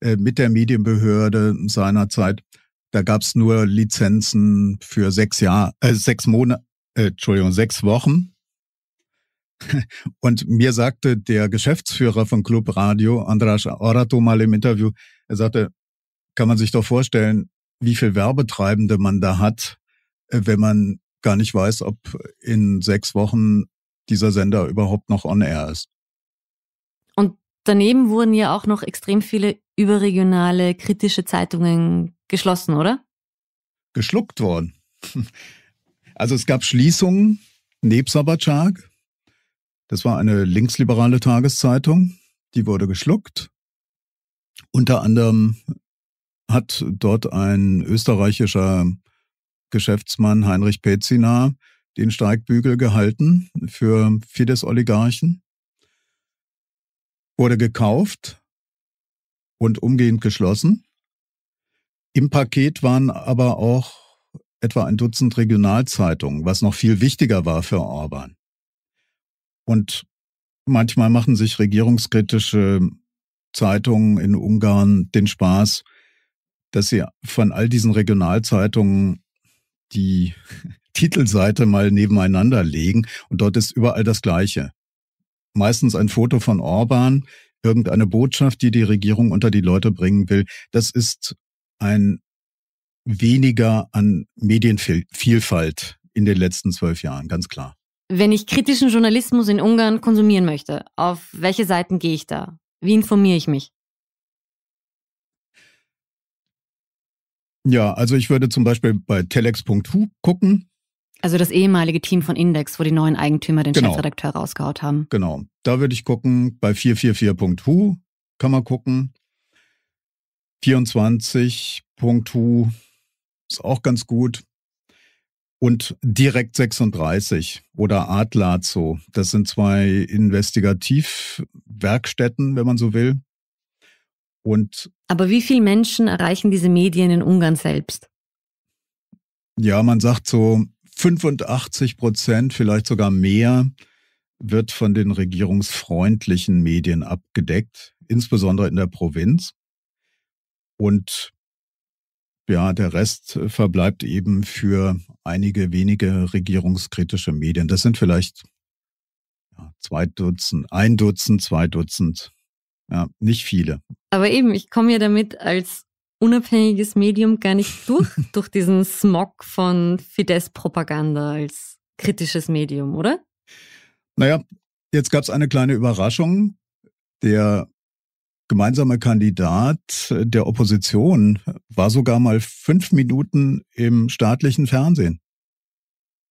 äh, mit der Medienbehörde seinerzeit. Da gab es nur Lizenzen für sechs Jahr, äh, sechs Monate, äh, Entschuldigung, sechs Wochen. Und mir sagte der Geschäftsführer von Club Radio, Andras Orato, mal im Interview, er sagte, kann man sich doch vorstellen, wie viel Werbetreibende man da hat, äh, wenn man gar nicht weiß, ob in sechs Wochen dieser Sender überhaupt noch on air ist. Und daneben wurden ja auch noch extrem viele überregionale kritische Zeitungen geschlossen, oder? Geschluckt worden. Also es gab Schließungen, Sabatschak. das war eine linksliberale Tageszeitung, die wurde geschluckt. Unter anderem hat dort ein österreichischer Geschäftsmann Heinrich Pezina den Steigbügel gehalten für Fidesz-Oligarchen, wurde gekauft und umgehend geschlossen. Im Paket waren aber auch etwa ein Dutzend Regionalzeitungen, was noch viel wichtiger war für Orban. Und manchmal machen sich regierungskritische Zeitungen in Ungarn den Spaß, dass sie von all diesen Regionalzeitungen die Titelseite mal nebeneinander legen und dort ist überall das Gleiche. Meistens ein Foto von Orban, irgendeine Botschaft, die die Regierung unter die Leute bringen will. Das ist ein weniger an Medienvielfalt in den letzten zwölf Jahren, ganz klar. Wenn ich kritischen Journalismus in Ungarn konsumieren möchte, auf welche Seiten gehe ich da? Wie informiere ich mich? Ja, also ich würde zum Beispiel bei telex.hu gucken. Also das ehemalige Team von Index, wo die neuen Eigentümer den genau. Chefredakteur rausgehaut haben. Genau, da würde ich gucken. Bei 444.hu kann man gucken. 24.hu ist auch ganz gut und Direkt 36 oder Art Lazo. Das sind zwei Investigativwerkstätten, wenn man so will. Und Aber wie viele Menschen erreichen diese Medien in Ungarn selbst? Ja, man sagt so 85 Prozent, vielleicht sogar mehr, wird von den regierungsfreundlichen Medien abgedeckt, insbesondere in der Provinz. Und ja, der Rest äh, verbleibt eben für einige wenige regierungskritische Medien. Das sind vielleicht ja, zwei Dutzend, ein Dutzend, zwei Dutzend. Ja, nicht viele. Aber eben, ich komme ja damit als unabhängiges Medium gar nicht durch, durch diesen Smog von Fidesz-Propaganda als kritisches Medium, oder? Naja, jetzt gab es eine kleine Überraschung. Der gemeinsame Kandidat der Opposition war sogar mal fünf Minuten im staatlichen Fernsehen.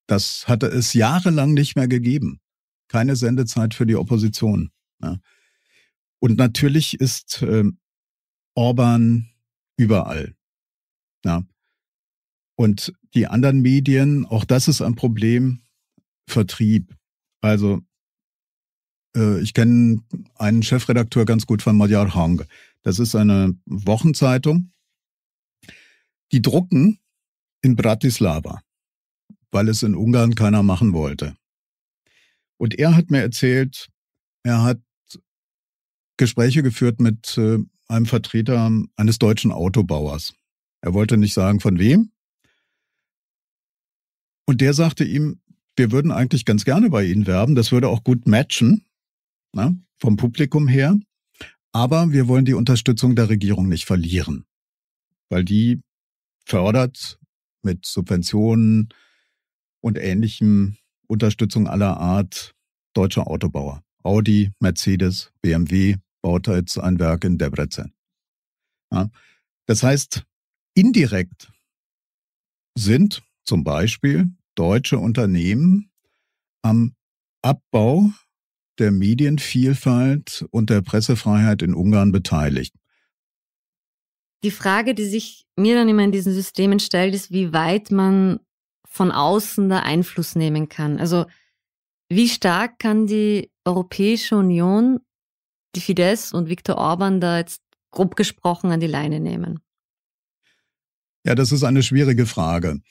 Das hatte es jahrelang nicht mehr gegeben. Keine Sendezeit für die Opposition. Ja. Und natürlich ist äh, Orban überall. Ja. Und die anderen Medien, auch das ist ein Problem, Vertrieb. Also äh, ich kenne einen Chefredakteur ganz gut von Magyar Hang. Das ist eine Wochenzeitung. Die drucken in Bratislava, weil es in Ungarn keiner machen wollte. Und er hat mir erzählt, er hat Gespräche geführt mit äh, einem Vertreter eines deutschen Autobauers. Er wollte nicht sagen, von wem. Und der sagte ihm, wir würden eigentlich ganz gerne bei Ihnen werben, das würde auch gut matchen ne, vom Publikum her. Aber wir wollen die Unterstützung der Regierung nicht verlieren, weil die fördert mit Subventionen und ähnlichem Unterstützung aller Art deutsche Autobauer. Audi, Mercedes, BMW baut jetzt ein Werk in Debrecen. Ja, das heißt, indirekt sind zum Beispiel deutsche Unternehmen am Abbau der Medienvielfalt und der Pressefreiheit in Ungarn beteiligt. Die Frage, die sich mir dann immer in diesen Systemen stellt, ist, wie weit man von außen da Einfluss nehmen kann. Also wie stark kann die Europäische Union die Fidesz und Viktor Orban da jetzt grob gesprochen an die Leine nehmen? Ja, das ist eine schwierige Frage.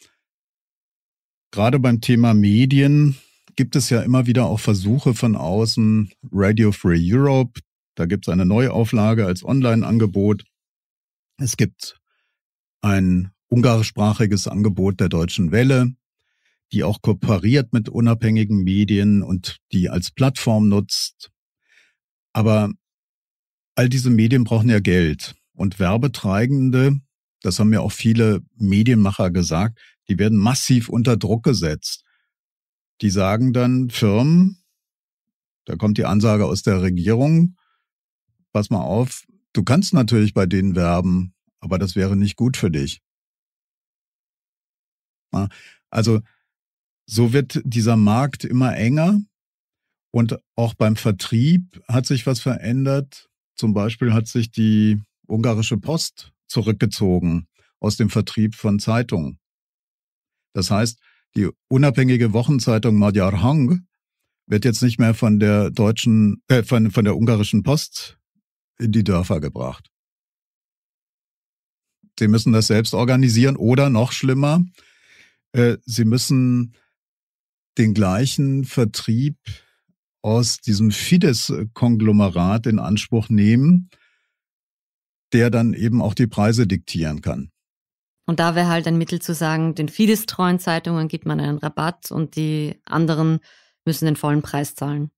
Gerade beim Thema Medien gibt es ja immer wieder auch Versuche von außen, Radio Free Europe, da gibt es eine Neuauflage als Online-Angebot. Es gibt ein ungarischsprachiges Angebot der Deutschen Welle, die auch kooperiert mit unabhängigen Medien und die als Plattform nutzt. Aber all diese Medien brauchen ja Geld. Und Werbetreibende, das haben ja auch viele Medienmacher gesagt, die werden massiv unter Druck gesetzt die sagen dann Firmen, da kommt die Ansage aus der Regierung, pass mal auf, du kannst natürlich bei denen werben, aber das wäre nicht gut für dich. Also so wird dieser Markt immer enger und auch beim Vertrieb hat sich was verändert. Zum Beispiel hat sich die ungarische Post zurückgezogen aus dem Vertrieb von Zeitungen. Das heißt, die unabhängige Wochenzeitung Magyar Hang wird jetzt nicht mehr von der deutschen, äh, von, von der ungarischen Post in die Dörfer gebracht. Sie müssen das selbst organisieren oder noch schlimmer, äh, sie müssen den gleichen Vertrieb aus diesem Fidesz-Konglomerat in Anspruch nehmen, der dann eben auch die Preise diktieren kann. Und da wäre halt ein Mittel zu sagen, den Fidesz-treuen Zeitungen gibt man einen Rabatt und die anderen müssen den vollen Preis zahlen.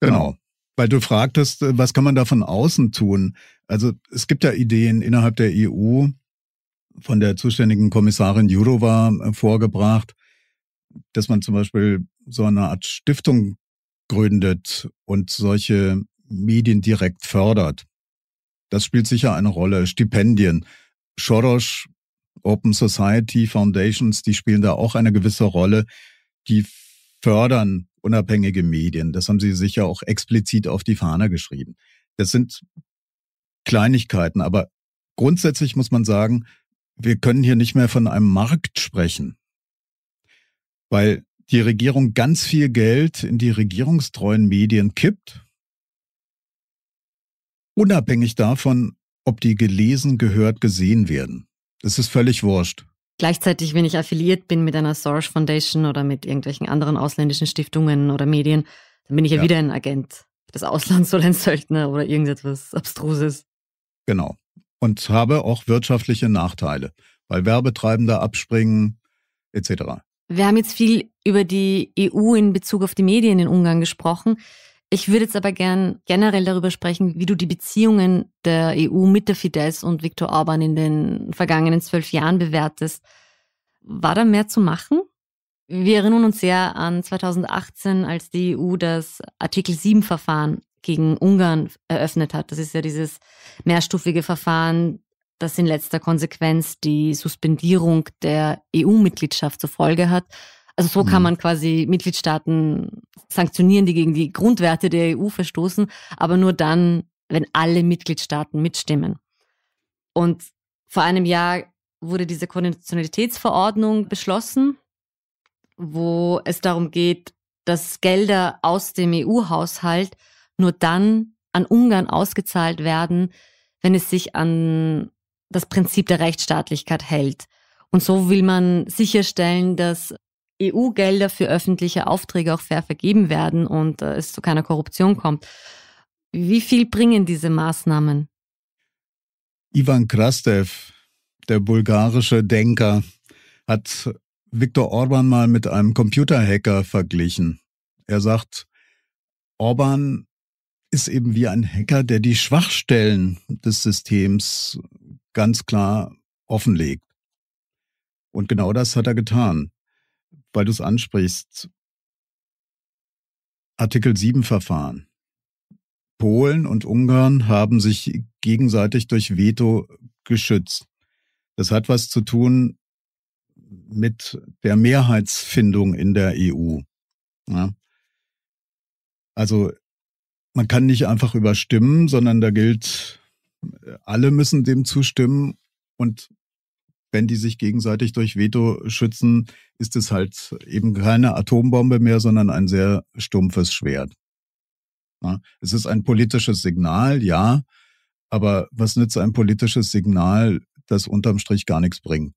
Genau. Weil du fragtest, äh, was kann man da von außen tun? Also es gibt ja Ideen innerhalb der EU, von der zuständigen Kommissarin Jurova äh, vorgebracht, dass man zum Beispiel so eine Art Stiftung gründet und solche Medien direkt fördert. Das spielt sicher eine Rolle. Stipendien. Soros Open Society Foundations, die spielen da auch eine gewisse Rolle. Die fördern unabhängige Medien. Das haben sie sicher auch explizit auf die Fahne geschrieben. Das sind Kleinigkeiten, aber grundsätzlich muss man sagen, wir können hier nicht mehr von einem Markt sprechen, weil die Regierung ganz viel Geld in die regierungstreuen Medien kippt, unabhängig davon, ob die gelesen, gehört, gesehen werden. Es ist völlig wurscht. Gleichzeitig, wenn ich affiliiert bin mit einer Soros Foundation oder mit irgendwelchen anderen ausländischen Stiftungen oder Medien, dann bin ich ja, ja. wieder ein Agent. Das Ausland soll ein Söldner oder irgendetwas Abstruses. Genau. Und habe auch wirtschaftliche Nachteile, weil Werbetreibende abspringen, etc. Wir haben jetzt viel über die EU in Bezug auf die Medien in Ungarn gesprochen. Ich würde jetzt aber gern generell darüber sprechen, wie du die Beziehungen der EU mit der Fidesz und Viktor Orban in den vergangenen zwölf Jahren bewertest. War da mehr zu machen? Wir erinnern uns sehr an 2018, als die EU das Artikel 7-Verfahren gegen Ungarn eröffnet hat. Das ist ja dieses mehrstufige Verfahren, das in letzter Konsequenz die Suspendierung der EU-Mitgliedschaft zur Folge hat. Also so kann mhm. man quasi Mitgliedstaaten sanktionieren, die gegen die Grundwerte der EU verstoßen, aber nur dann, wenn alle Mitgliedstaaten mitstimmen. Und vor einem Jahr wurde diese Konditionalitätsverordnung beschlossen, wo es darum geht, dass Gelder aus dem EU-Haushalt nur dann an Ungarn ausgezahlt werden, wenn es sich an das Prinzip der Rechtsstaatlichkeit hält. Und so will man sicherstellen, dass EU-Gelder für öffentliche Aufträge auch fair vergeben werden und äh, es zu keiner Korruption kommt. Wie viel bringen diese Maßnahmen? Ivan Krastev, der bulgarische Denker, hat Viktor Orban mal mit einem Computerhacker verglichen. Er sagt, Orban ist eben wie ein Hacker, der die Schwachstellen des Systems ganz klar offenlegt. Und genau das hat er getan weil du es ansprichst. Artikel 7 Verfahren. Polen und Ungarn haben sich gegenseitig durch Veto geschützt. Das hat was zu tun mit der Mehrheitsfindung in der EU. Ja. Also man kann nicht einfach überstimmen, sondern da gilt, alle müssen dem zustimmen und wenn die sich gegenseitig durch Veto schützen, ist es halt eben keine Atombombe mehr, sondern ein sehr stumpfes Schwert. Ja, es ist ein politisches Signal, ja, aber was nützt ein politisches Signal, das unterm Strich gar nichts bringt?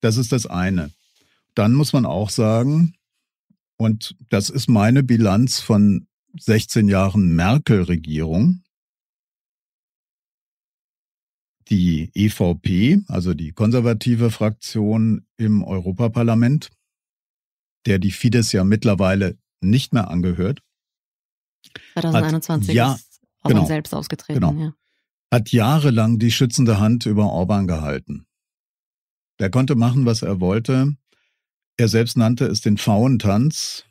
Das ist das eine. Dann muss man auch sagen, und das ist meine Bilanz von 16 Jahren Merkel-Regierung, die EVP, also die konservative Fraktion im Europaparlament, der die Fidesz ja mittlerweile nicht mehr angehört. 2021 hat, ja, ist Orban genau, selbst ausgetreten. Genau, ja. Hat jahrelang die schützende Hand über Orban gehalten. Der konnte machen, was er wollte. Er selbst nannte es den Pfauentanz.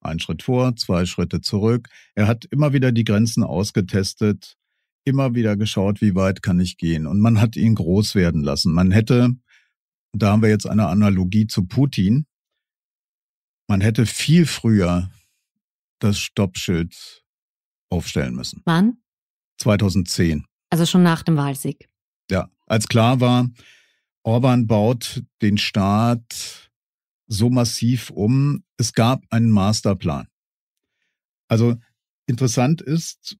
Ein Schritt vor, zwei Schritte zurück. Er hat immer wieder die Grenzen ausgetestet immer wieder geschaut, wie weit kann ich gehen. Und man hat ihn groß werden lassen. Man hätte, da haben wir jetzt eine Analogie zu Putin, man hätte viel früher das Stoppschild aufstellen müssen. Wann? 2010. Also schon nach dem Wahlsieg. Ja, als klar war, Orban baut den Staat so massiv um, es gab einen Masterplan. Also interessant ist,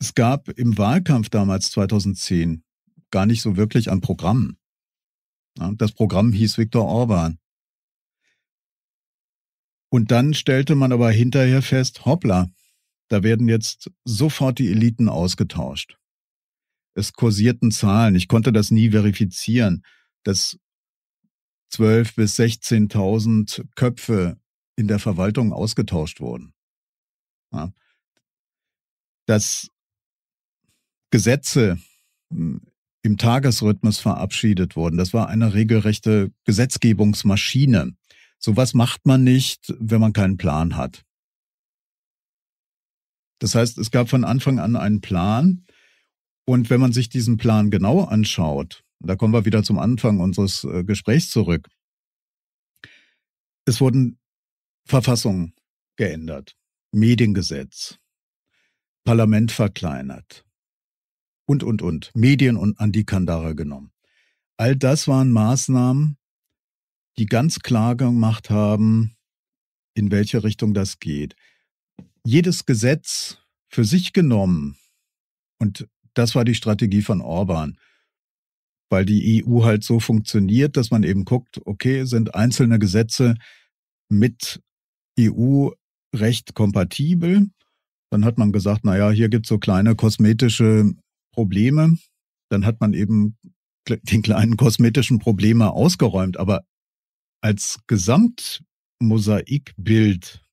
es gab im Wahlkampf damals 2010 gar nicht so wirklich ein Programm. Das Programm hieß Viktor Orban. Und dann stellte man aber hinterher fest, hoppla, da werden jetzt sofort die Eliten ausgetauscht. Es kursierten Zahlen, ich konnte das nie verifizieren, dass 12 bis 16.000 Köpfe in der Verwaltung ausgetauscht wurden. Das Gesetze hm, im Tagesrhythmus verabschiedet wurden. Das war eine regelrechte Gesetzgebungsmaschine. Sowas macht man nicht, wenn man keinen Plan hat. Das heißt, es gab von Anfang an einen Plan. Und wenn man sich diesen Plan genau anschaut, da kommen wir wieder zum Anfang unseres äh, Gesprächs zurück, es wurden Verfassungen geändert, Mediengesetz, Parlament verkleinert, und, und, und. Medien und Andi Kandara genommen. All das waren Maßnahmen, die ganz klar gemacht haben, in welche Richtung das geht. Jedes Gesetz für sich genommen, und das war die Strategie von Orban, weil die EU halt so funktioniert, dass man eben guckt, okay, sind einzelne Gesetze mit EU-Recht kompatibel? Dann hat man gesagt, naja, hier gibt es so kleine kosmetische Probleme, dann hat man eben den kleinen kosmetischen Probleme ausgeräumt. Aber als Gesamtmosaikbild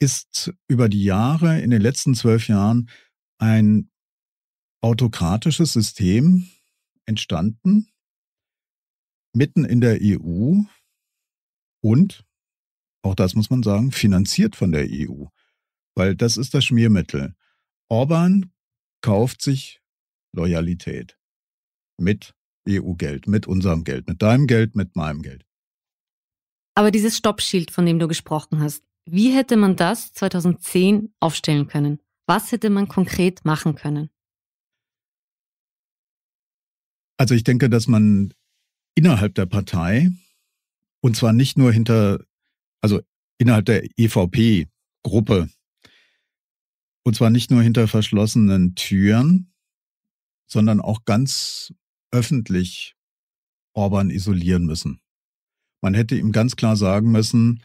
ist über die Jahre, in den letzten zwölf Jahren, ein autokratisches System entstanden, mitten in der EU und, auch das muss man sagen, finanziert von der EU. Weil das ist das Schmiermittel. Orban kauft sich Loyalität mit EU-Geld, mit unserem Geld, mit deinem Geld, mit meinem Geld. Aber dieses Stoppschild, von dem du gesprochen hast, wie hätte man das 2010 aufstellen können? Was hätte man konkret machen können? Also ich denke, dass man innerhalb der Partei, und zwar nicht nur hinter, also innerhalb der EVP-Gruppe, und zwar nicht nur hinter verschlossenen Türen, sondern auch ganz öffentlich Orban isolieren müssen. Man hätte ihm ganz klar sagen müssen,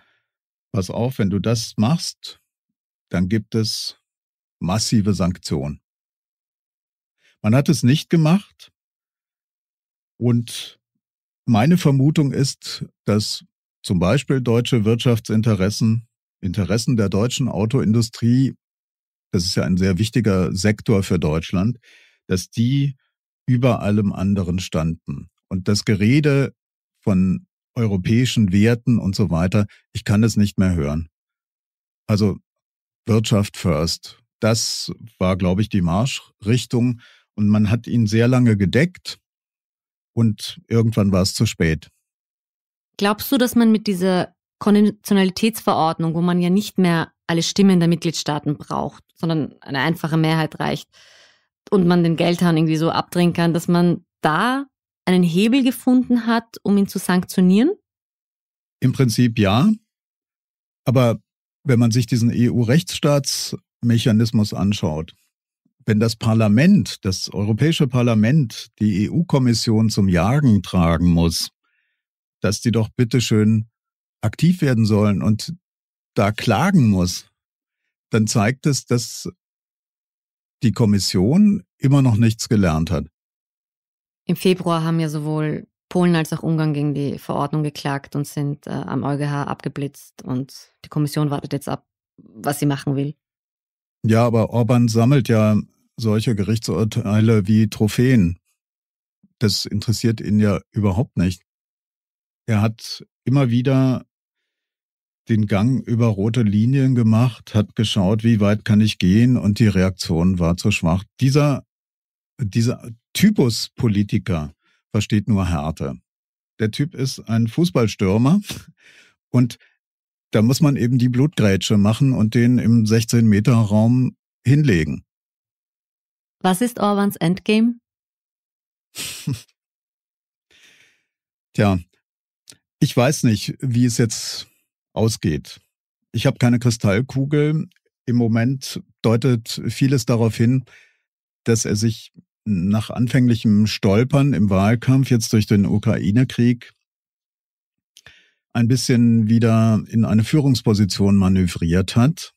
pass auf, wenn du das machst, dann gibt es massive Sanktionen. Man hat es nicht gemacht und meine Vermutung ist, dass zum Beispiel deutsche Wirtschaftsinteressen, Interessen der deutschen Autoindustrie das ist ja ein sehr wichtiger Sektor für Deutschland, dass die über allem anderen standen. Und das Gerede von europäischen Werten und so weiter, ich kann es nicht mehr hören. Also Wirtschaft first. Das war, glaube ich, die Marschrichtung. Und man hat ihn sehr lange gedeckt und irgendwann war es zu spät. Glaubst du, dass man mit dieser Konditionalitätsverordnung, wo man ja nicht mehr alle Stimmen der Mitgliedstaaten braucht, sondern eine einfache Mehrheit reicht und man den Geldhahn irgendwie so abdrehen kann, dass man da einen Hebel gefunden hat, um ihn zu sanktionieren? Im Prinzip ja. Aber wenn man sich diesen EU-Rechtsstaatsmechanismus anschaut, wenn das Parlament, das Europäische Parlament, die EU-Kommission zum Jagen tragen muss, dass die doch bitteschön aktiv werden sollen und da klagen muss, dann zeigt es, dass die Kommission immer noch nichts gelernt hat. Im Februar haben ja sowohl Polen als auch Ungarn gegen die Verordnung geklagt und sind äh, am EuGH abgeblitzt und die Kommission wartet jetzt ab, was sie machen will. Ja, aber Orban sammelt ja solche Gerichtsurteile wie Trophäen. Das interessiert ihn ja überhaupt nicht. Er hat immer wieder den Gang über rote Linien gemacht, hat geschaut, wie weit kann ich gehen und die Reaktion war zu schwach. Dieser, dieser Typus Politiker versteht nur Härte. Der Typ ist ein Fußballstürmer und da muss man eben die Blutgrätsche machen und den im 16-Meter-Raum hinlegen. Was ist Orbans Endgame? Tja, ich weiß nicht, wie es jetzt ausgeht. Ich habe keine Kristallkugel. Im Moment deutet vieles darauf hin, dass er sich nach anfänglichem Stolpern im Wahlkampf jetzt durch den Ukraine-Krieg ein bisschen wieder in eine Führungsposition manövriert hat.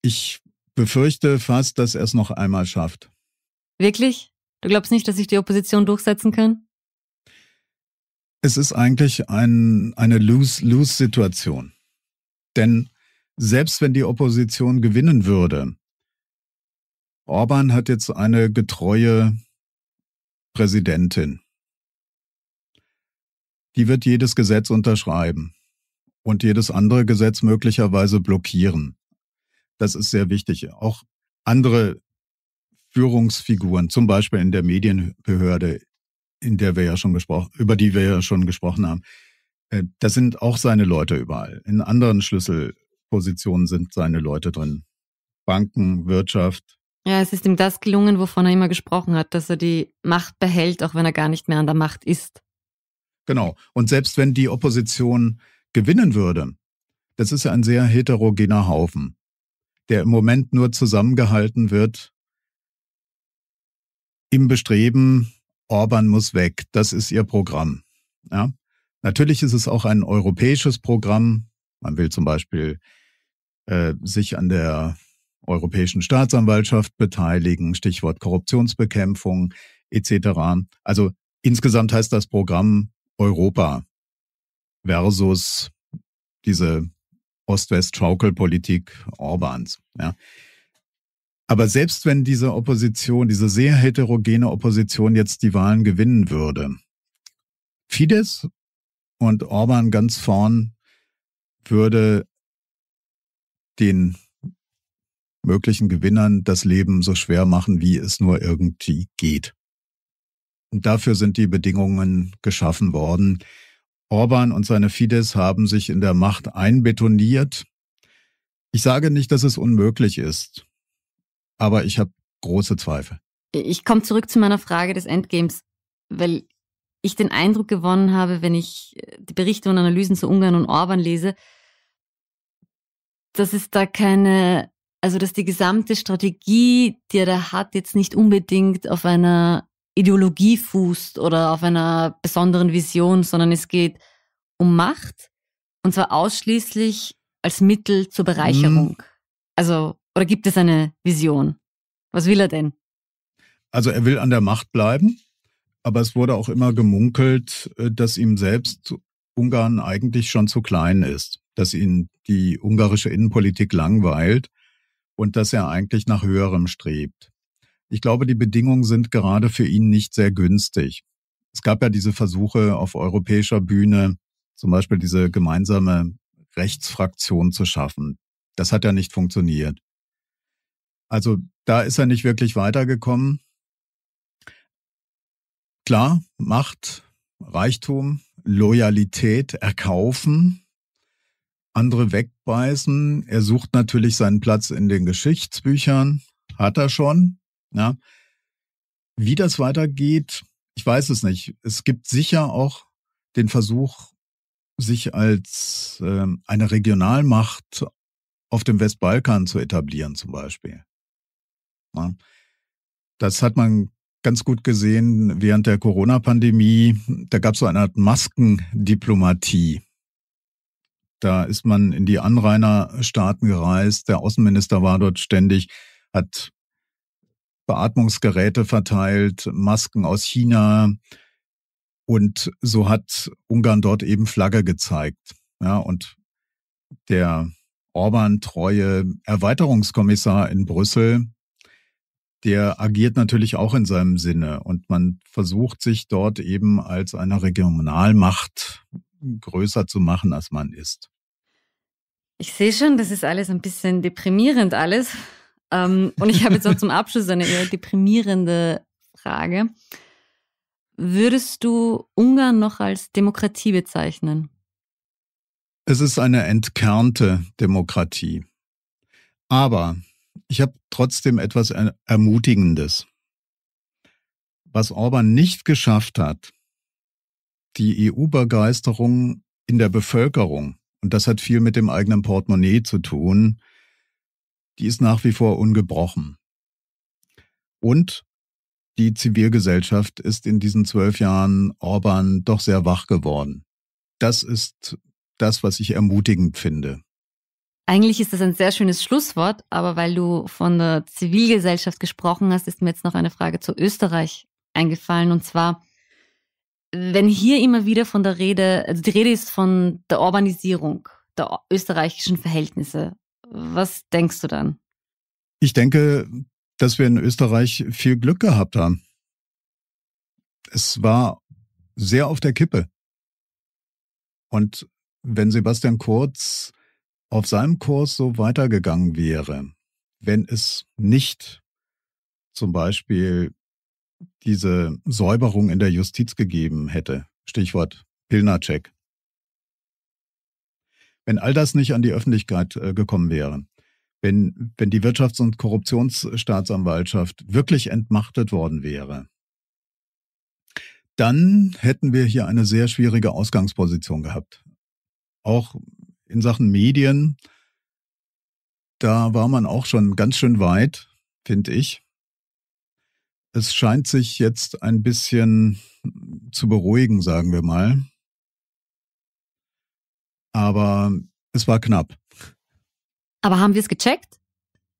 Ich befürchte fast, dass er es noch einmal schafft. Wirklich? Du glaubst nicht, dass sich die Opposition durchsetzen kann? es ist eigentlich ein, eine Lose-Lose-Situation. Denn selbst wenn die Opposition gewinnen würde, Orban hat jetzt eine getreue Präsidentin. Die wird jedes Gesetz unterschreiben und jedes andere Gesetz möglicherweise blockieren. Das ist sehr wichtig. Auch andere Führungsfiguren, zum Beispiel in der Medienbehörde, in der wir ja schon gesprochen, über die wir ja schon gesprochen haben, äh, da sind auch seine Leute überall. In anderen Schlüsselpositionen sind seine Leute drin. Banken, Wirtschaft. Ja, es ist ihm das gelungen, wovon er immer gesprochen hat, dass er die Macht behält, auch wenn er gar nicht mehr an der Macht ist. Genau. Und selbst wenn die Opposition gewinnen würde, das ist ja ein sehr heterogener Haufen, der im Moment nur zusammengehalten wird im Bestreben, Orban muss weg. Das ist ihr Programm. Ja? Natürlich ist es auch ein europäisches Programm. Man will zum Beispiel äh, sich an der europäischen Staatsanwaltschaft beteiligen, Stichwort Korruptionsbekämpfung etc. Also insgesamt heißt das Programm Europa versus diese Ost-West-Schaukelpolitik Orbans. Ja. Aber selbst wenn diese Opposition, diese sehr heterogene Opposition jetzt die Wahlen gewinnen würde, Fidesz und Orban ganz vorn würde den möglichen Gewinnern das Leben so schwer machen, wie es nur irgendwie geht. Und dafür sind die Bedingungen geschaffen worden. Orban und seine Fidesz haben sich in der Macht einbetoniert. Ich sage nicht, dass es unmöglich ist aber ich habe große Zweifel. Ich komme zurück zu meiner Frage des Endgames, weil ich den Eindruck gewonnen habe, wenn ich äh, die Berichte und Analysen zu Ungarn und Orban lese, dass es da keine, also dass die gesamte Strategie, die er da hat, jetzt nicht unbedingt auf einer Ideologie fußt oder auf einer besonderen Vision, sondern es geht um Macht und zwar ausschließlich als Mittel zur Bereicherung. Hm. Also oder gibt es eine Vision? Was will er denn? Also er will an der Macht bleiben, aber es wurde auch immer gemunkelt, äh, dass ihm selbst Ungarn eigentlich schon zu klein ist, dass ihn die ungarische Innenpolitik langweilt und dass er eigentlich nach höherem strebt. Ich glaube, die Bedingungen sind gerade für ihn nicht sehr günstig. Es gab ja diese Versuche auf europäischer Bühne, zum Beispiel diese gemeinsame Rechtsfraktion zu schaffen. Das hat ja nicht funktioniert. Also da ist er nicht wirklich weitergekommen. Klar, Macht, Reichtum, Loyalität erkaufen, andere wegbeißen. Er sucht natürlich seinen Platz in den Geschichtsbüchern, hat er schon. Ja. Wie das weitergeht, ich weiß es nicht. Es gibt sicher auch den Versuch, sich als äh, eine Regionalmacht auf dem Westbalkan zu etablieren, zum Beispiel. Ne? Das hat man ganz gut gesehen während der Corona-Pandemie. Da gab es so eine Art Maskendiplomatie. Da ist man in die Anrainerstaaten gereist. Der Außenminister war dort ständig, hat Beatmungsgeräte verteilt, Masken aus China. Und so hat Ungarn dort eben Flagge gezeigt. Ja, und der Orban-treue Erweiterungskommissar in Brüssel der agiert natürlich auch in seinem Sinne und man versucht sich dort eben als eine Regionalmacht größer zu machen, als man ist. Ich sehe schon, das ist alles ein bisschen deprimierend alles. Ähm, und ich habe jetzt auch zum Abschluss eine eher deprimierende Frage. Würdest du Ungarn noch als Demokratie bezeichnen? Es ist eine entkernte Demokratie. Aber ich habe trotzdem etwas Ermutigendes. Was Orban nicht geschafft hat, die EU-Begeisterung in der Bevölkerung, und das hat viel mit dem eigenen Portemonnaie zu tun, die ist nach wie vor ungebrochen. Und die Zivilgesellschaft ist in diesen zwölf Jahren Orban doch sehr wach geworden. Das ist das, was ich ermutigend finde. Eigentlich ist das ein sehr schönes Schlusswort, aber weil du von der Zivilgesellschaft gesprochen hast, ist mir jetzt noch eine Frage zu Österreich eingefallen. Und zwar, wenn hier immer wieder von der Rede, also die Rede ist von der Urbanisierung der österreichischen Verhältnisse. Was denkst du dann? Ich denke, dass wir in Österreich viel Glück gehabt haben. Es war sehr auf der Kippe. Und wenn Sebastian Kurz auf seinem Kurs so weitergegangen wäre, wenn es nicht zum Beispiel diese Säuberung in der Justiz gegeben hätte. Stichwort Pilnercheck. Wenn all das nicht an die Öffentlichkeit äh, gekommen wäre, wenn, wenn die Wirtschafts- und Korruptionsstaatsanwaltschaft wirklich entmachtet worden wäre, dann hätten wir hier eine sehr schwierige Ausgangsposition gehabt. Auch in Sachen Medien, da war man auch schon ganz schön weit, finde ich. Es scheint sich jetzt ein bisschen zu beruhigen, sagen wir mal. Aber es war knapp. Aber haben wir es gecheckt?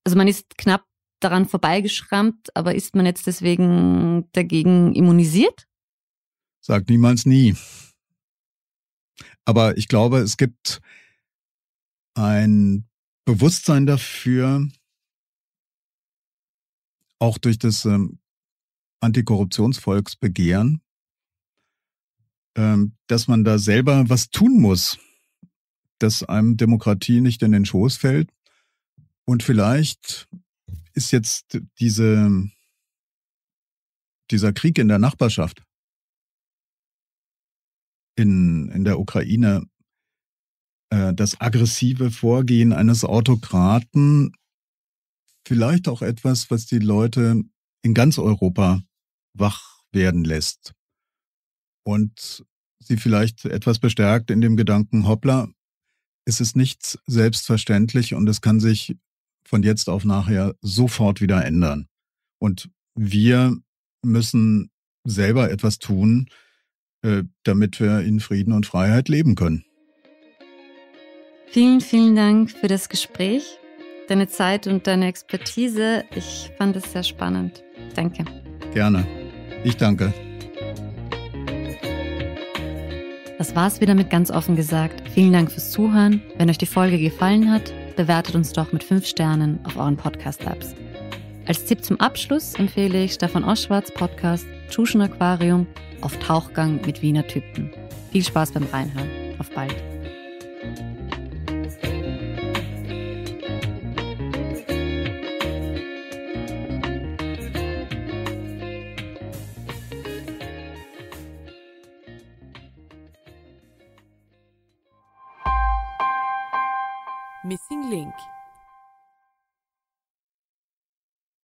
Also man ist knapp daran vorbeigeschrammt, aber ist man jetzt deswegen dagegen immunisiert? Sagt niemals nie. Aber ich glaube, es gibt ein Bewusstsein dafür, auch durch das ähm, Antikorruptionsvolksbegehren, ähm, dass man da selber was tun muss, dass einem Demokratie nicht in den Schoß fällt. Und vielleicht ist jetzt diese, dieser Krieg in der Nachbarschaft in, in der Ukraine äh, das aggressive Vorgehen eines Autokraten vielleicht auch etwas, was die Leute in ganz Europa wach werden lässt und sie vielleicht etwas bestärkt in dem Gedanken, hoppla, es ist nichts selbstverständlich und es kann sich von jetzt auf nachher sofort wieder ändern. Und wir müssen selber etwas tun, äh, damit wir in Frieden und Freiheit leben können. Vielen, vielen Dank für das Gespräch, deine Zeit und deine Expertise. Ich fand es sehr spannend. Danke. Gerne. Ich danke. Das war's wieder mit ganz offen gesagt. Vielen Dank fürs Zuhören. Wenn euch die Folge gefallen hat, bewertet uns doch mit 5 Sternen auf euren Podcast-Apps. Als Tipp zum Abschluss empfehle ich Stefan Oschwarts Podcast Tschuschen Aquarium auf Tauchgang mit Wiener Typen. Viel Spaß beim Reinhören. Auf bald. link.